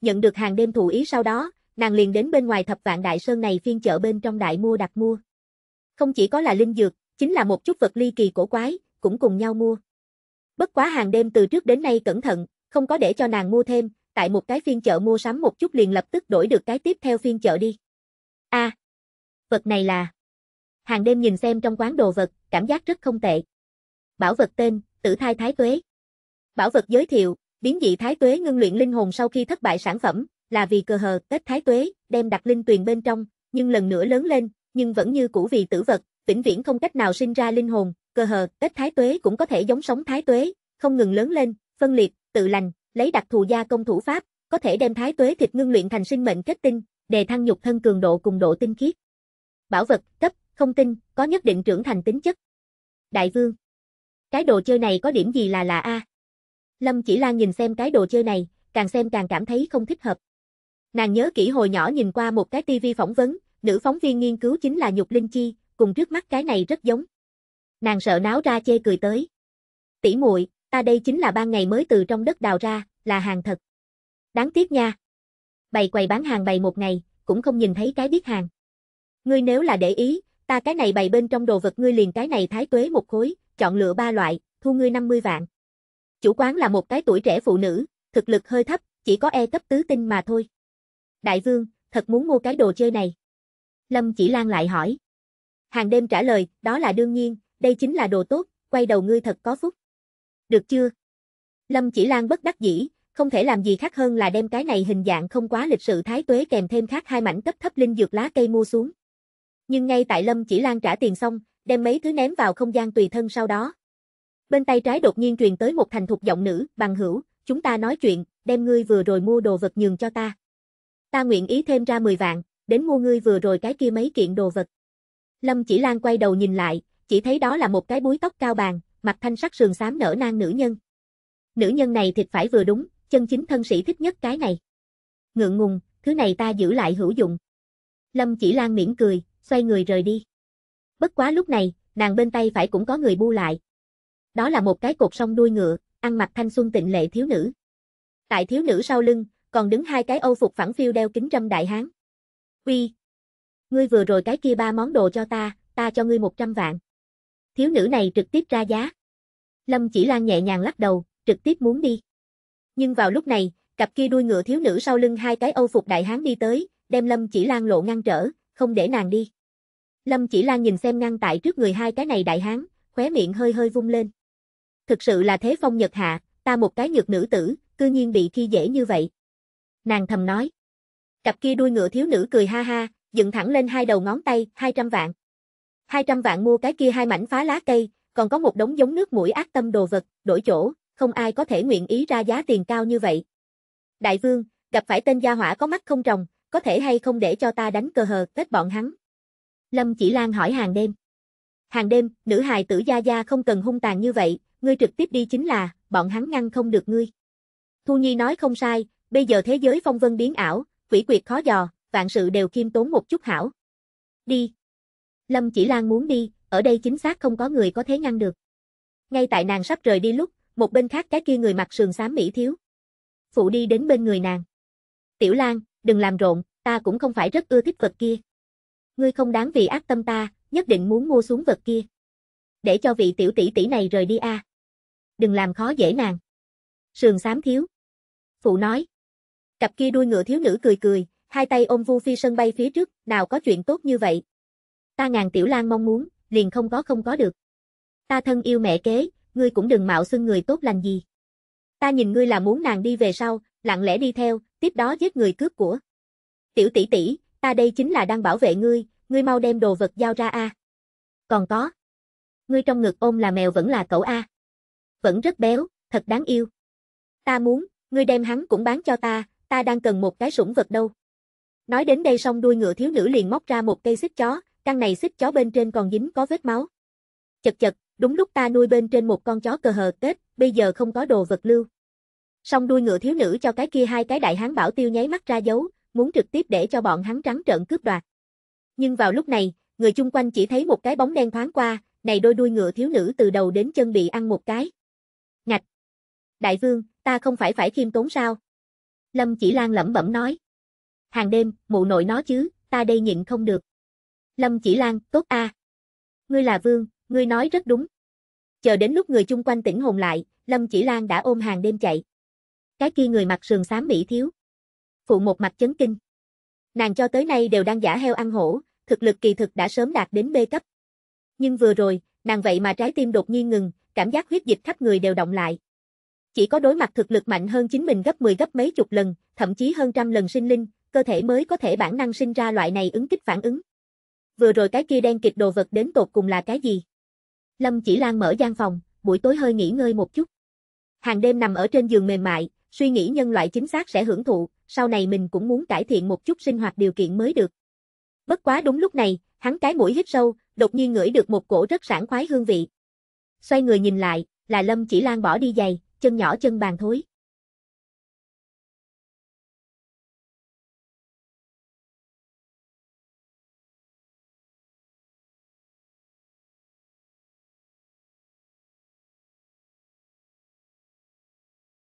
Nhận được hàng đêm thụ ý sau đó, nàng liền đến bên ngoài thập vạn đại sơn này phiên chợ bên trong đại mua đặt mua. Không chỉ có là linh dược, chính là một chút vật ly kỳ cổ quái, cũng cùng nhau mua. Bất quá hàng đêm từ trước đến nay cẩn thận, không có để cho nàng mua thêm, tại một cái phiên chợ mua sắm một chút liền lập tức đổi được cái tiếp theo phiên chợ đi. A, à, vật này là hàng đêm nhìn xem trong quán đồ vật, cảm giác rất không tệ. Bảo vật tên, tử thai thái tuế. Bảo vật giới thiệu, biến dị thái tuế ngưng luyện linh hồn sau khi thất bại sản phẩm, là vì cơ hờ kết thái tuế, đem đặt linh tuyền bên trong, nhưng lần nữa lớn lên, nhưng vẫn như cũ vì tử vật, vĩnh viễn không cách nào sinh ra linh hồn, cơ hờ kết thái tuế cũng có thể giống sống thái tuế, không ngừng lớn lên, phân liệt, tự lành, lấy đặc thù gia công thủ pháp, có thể đem thái tuế thịt ngưng luyện thành sinh mệnh kết tinh, đề thăng nhục thân cường độ cùng độ tinh khiết. Bảo vật cấp không tin, có nhất định trưởng thành tính chất. Đại vương. Cái đồ chơi này có điểm gì là lạ a? Lâm Chỉ Lan nhìn xem cái đồ chơi này, càng xem càng cảm thấy không thích hợp. Nàng nhớ kỹ hồi nhỏ nhìn qua một cái tivi phỏng vấn, nữ phóng viên nghiên cứu chính là Nhục Linh Chi, cùng trước mắt cái này rất giống. Nàng sợ náo ra chê cười tới. Tỷ muội, ta đây chính là ban ngày mới từ trong đất đào ra, là hàng thật. Đáng tiếc nha. Bày quầy bán hàng bày một ngày, cũng không nhìn thấy cái biết hàng. Ngươi nếu là để ý, ta cái này bày bên trong đồ vật ngươi liền cái này thái tuế một khối, chọn lựa ba loại, thu ngươi 50 vạn. Chủ quán là một cái tuổi trẻ phụ nữ, thực lực hơi thấp, chỉ có e cấp tứ tinh mà thôi. Đại vương, thật muốn mua cái đồ chơi này. Lâm chỉ lan lại hỏi. Hàng đêm trả lời, đó là đương nhiên, đây chính là đồ tốt, quay đầu ngươi thật có phúc. Được chưa? Lâm chỉ lan bất đắc dĩ, không thể làm gì khác hơn là đem cái này hình dạng không quá lịch sự thái tuế kèm thêm khác hai mảnh cấp thấp linh dược lá cây mua xuống. Nhưng ngay tại Lâm Chỉ Lan trả tiền xong, đem mấy thứ ném vào không gian tùy thân sau đó. Bên tay trái đột nhiên truyền tới một thành thục giọng nữ, bằng hữu, chúng ta nói chuyện, đem ngươi vừa rồi mua đồ vật nhường cho ta. Ta nguyện ý thêm ra 10 vạn, đến mua ngươi vừa rồi cái kia mấy kiện đồ vật. Lâm Chỉ Lan quay đầu nhìn lại, chỉ thấy đó là một cái búi tóc cao bàn, mặt thanh sắc sườn xám nở nang nữ nhân. Nữ nhân này thịt phải vừa đúng, chân chính thân sĩ thích nhất cái này. Ngượng ngùng, thứ này ta giữ lại hữu dụng. Lâm Chỉ Lan miễn cười, xoay người rời đi. Bất quá lúc này, nàng bên tay phải cũng có người bu lại. Đó là một cái cột song đuôi ngựa, ăn mặc thanh xuân tịnh lệ thiếu nữ. Tại thiếu nữ sau lưng, còn đứng hai cái âu phục phẳng phiêu đeo kính trâm đại hán. Uy, ngươi vừa rồi cái kia ba món đồ cho ta, ta cho ngươi 100 vạn. Thiếu nữ này trực tiếp ra giá. Lâm Chỉ Lan nhẹ nhàng lắc đầu, trực tiếp muốn đi. Nhưng vào lúc này, cặp kia đuôi ngựa thiếu nữ sau lưng hai cái âu phục đại hán đi tới, đem Lâm Chỉ Lan lộ ngăn trở, không để nàng đi. Lâm chỉ lan nhìn xem ngăn tại trước người hai cái này đại hán, khóe miệng hơi hơi vung lên. Thực sự là thế phong nhật hạ, ta một cái nhược nữ tử, cư nhiên bị khi dễ như vậy. Nàng thầm nói. Cặp kia đuôi ngựa thiếu nữ cười ha ha, dựng thẳng lên hai đầu ngón tay, 200 vạn. 200 vạn mua cái kia hai mảnh phá lá cây, còn có một đống giống nước mũi ác tâm đồ vật, đổi chỗ, không ai có thể nguyện ý ra giá tiền cao như vậy. Đại vương, gặp phải tên gia hỏa có mắt không trồng, có thể hay không để cho ta đánh cờ hờ kết bọn hắn, Lâm Chỉ Lan hỏi hàng đêm. Hàng đêm, nữ hài tử Gia Gia không cần hung tàn như vậy, ngươi trực tiếp đi chính là, bọn hắn ngăn không được ngươi. Thu Nhi nói không sai, bây giờ thế giới phong vân biến ảo, quỷ quyệt khó dò, vạn sự đều khiêm tốn một chút hảo. Đi. Lâm Chỉ Lan muốn đi, ở đây chính xác không có người có thể ngăn được. Ngay tại nàng sắp rời đi lúc, một bên khác cái kia người mặc sườn xám mỹ thiếu. Phụ đi đến bên người nàng. Tiểu Lan, đừng làm rộn, ta cũng không phải rất ưa thích vật kia ngươi không đáng vì ác tâm ta, nhất định muốn mua xuống vật kia. Để cho vị tiểu tỷ tỷ này rời đi a. À. Đừng làm khó dễ nàng. Sườn xám thiếu. Phụ nói. Cặp kia đuôi ngựa thiếu nữ cười cười, hai tay ôm Vu Phi sân bay phía trước, nào có chuyện tốt như vậy. Ta ngàn tiểu lang mong muốn, liền không có không có được. Ta thân yêu mẹ kế, ngươi cũng đừng mạo xưng người tốt lành gì. Ta nhìn ngươi là muốn nàng đi về sau, lặng lẽ đi theo, tiếp đó giết người cướp của. Tiểu tỷ tỷ, ta đây chính là đang bảo vệ ngươi, ngươi mau đem đồ vật giao ra a. À. Còn có, ngươi trong ngực ôm là mèo vẫn là cậu a. À. Vẫn rất béo, thật đáng yêu. Ta muốn, ngươi đem hắn cũng bán cho ta, ta đang cần một cái sủng vật đâu. Nói đến đây xong đuôi ngựa thiếu nữ liền móc ra một cây xích chó, căn này xích chó bên trên còn dính có vết máu. Chật chật, đúng lúc ta nuôi bên trên một con chó cờ hờ kết, bây giờ không có đồ vật lưu. Xong đuôi ngựa thiếu nữ cho cái kia hai cái đại hán bảo tiêu nháy mắt ra dấu, muốn trực tiếp để cho bọn hắn trắng trợn cướp đoạt. Nhưng vào lúc này, người chung quanh chỉ thấy một cái bóng đen thoáng qua, này đôi đuôi ngựa thiếu nữ từ đầu đến chân bị ăn một cái. Ngạch! Đại vương, ta không phải phải khiêm tốn sao? Lâm chỉ lan lẩm bẩm nói. Hàng đêm, mụ nội nó chứ, ta đây nhịn không được. Lâm chỉ lan, tốt a. À. Ngươi là vương, ngươi nói rất đúng. Chờ đến lúc người chung quanh tỉnh hồn lại, Lâm chỉ lan đã ôm hàng đêm chạy. Cái kia người mặc sườn xám mỹ thiếu phụ một mặt chấn kinh. Nàng cho tới nay đều đang giả heo ăn hổ, thực lực kỳ thực đã sớm đạt đến B cấp. Nhưng vừa rồi, nàng vậy mà trái tim đột nhiên ngừng, cảm giác huyết dịch khắp người đều động lại. Chỉ có đối mặt thực lực mạnh hơn chính mình gấp 10 gấp mấy chục lần, thậm chí hơn trăm lần sinh linh, cơ thể mới có thể bản năng sinh ra loại này ứng kích phản ứng. Vừa rồi cái kia đen kịt đồ vật đến tột cùng là cái gì? Lâm Chỉ Lan mở gian phòng, buổi tối hơi nghỉ ngơi một chút. Hàng đêm nằm ở trên giường mềm mại, suy nghĩ nhân loại chính xác sẽ hưởng thụ, sau này mình cũng muốn cải thiện một chút sinh hoạt điều kiện mới được. Bất quá đúng lúc này, hắn cái mũi hít sâu, đột nhiên ngửi được một cổ rất sảng khoái hương vị. Xoay người nhìn lại, là Lâm Chỉ Lan bỏ đi giày, chân nhỏ chân bàn thối.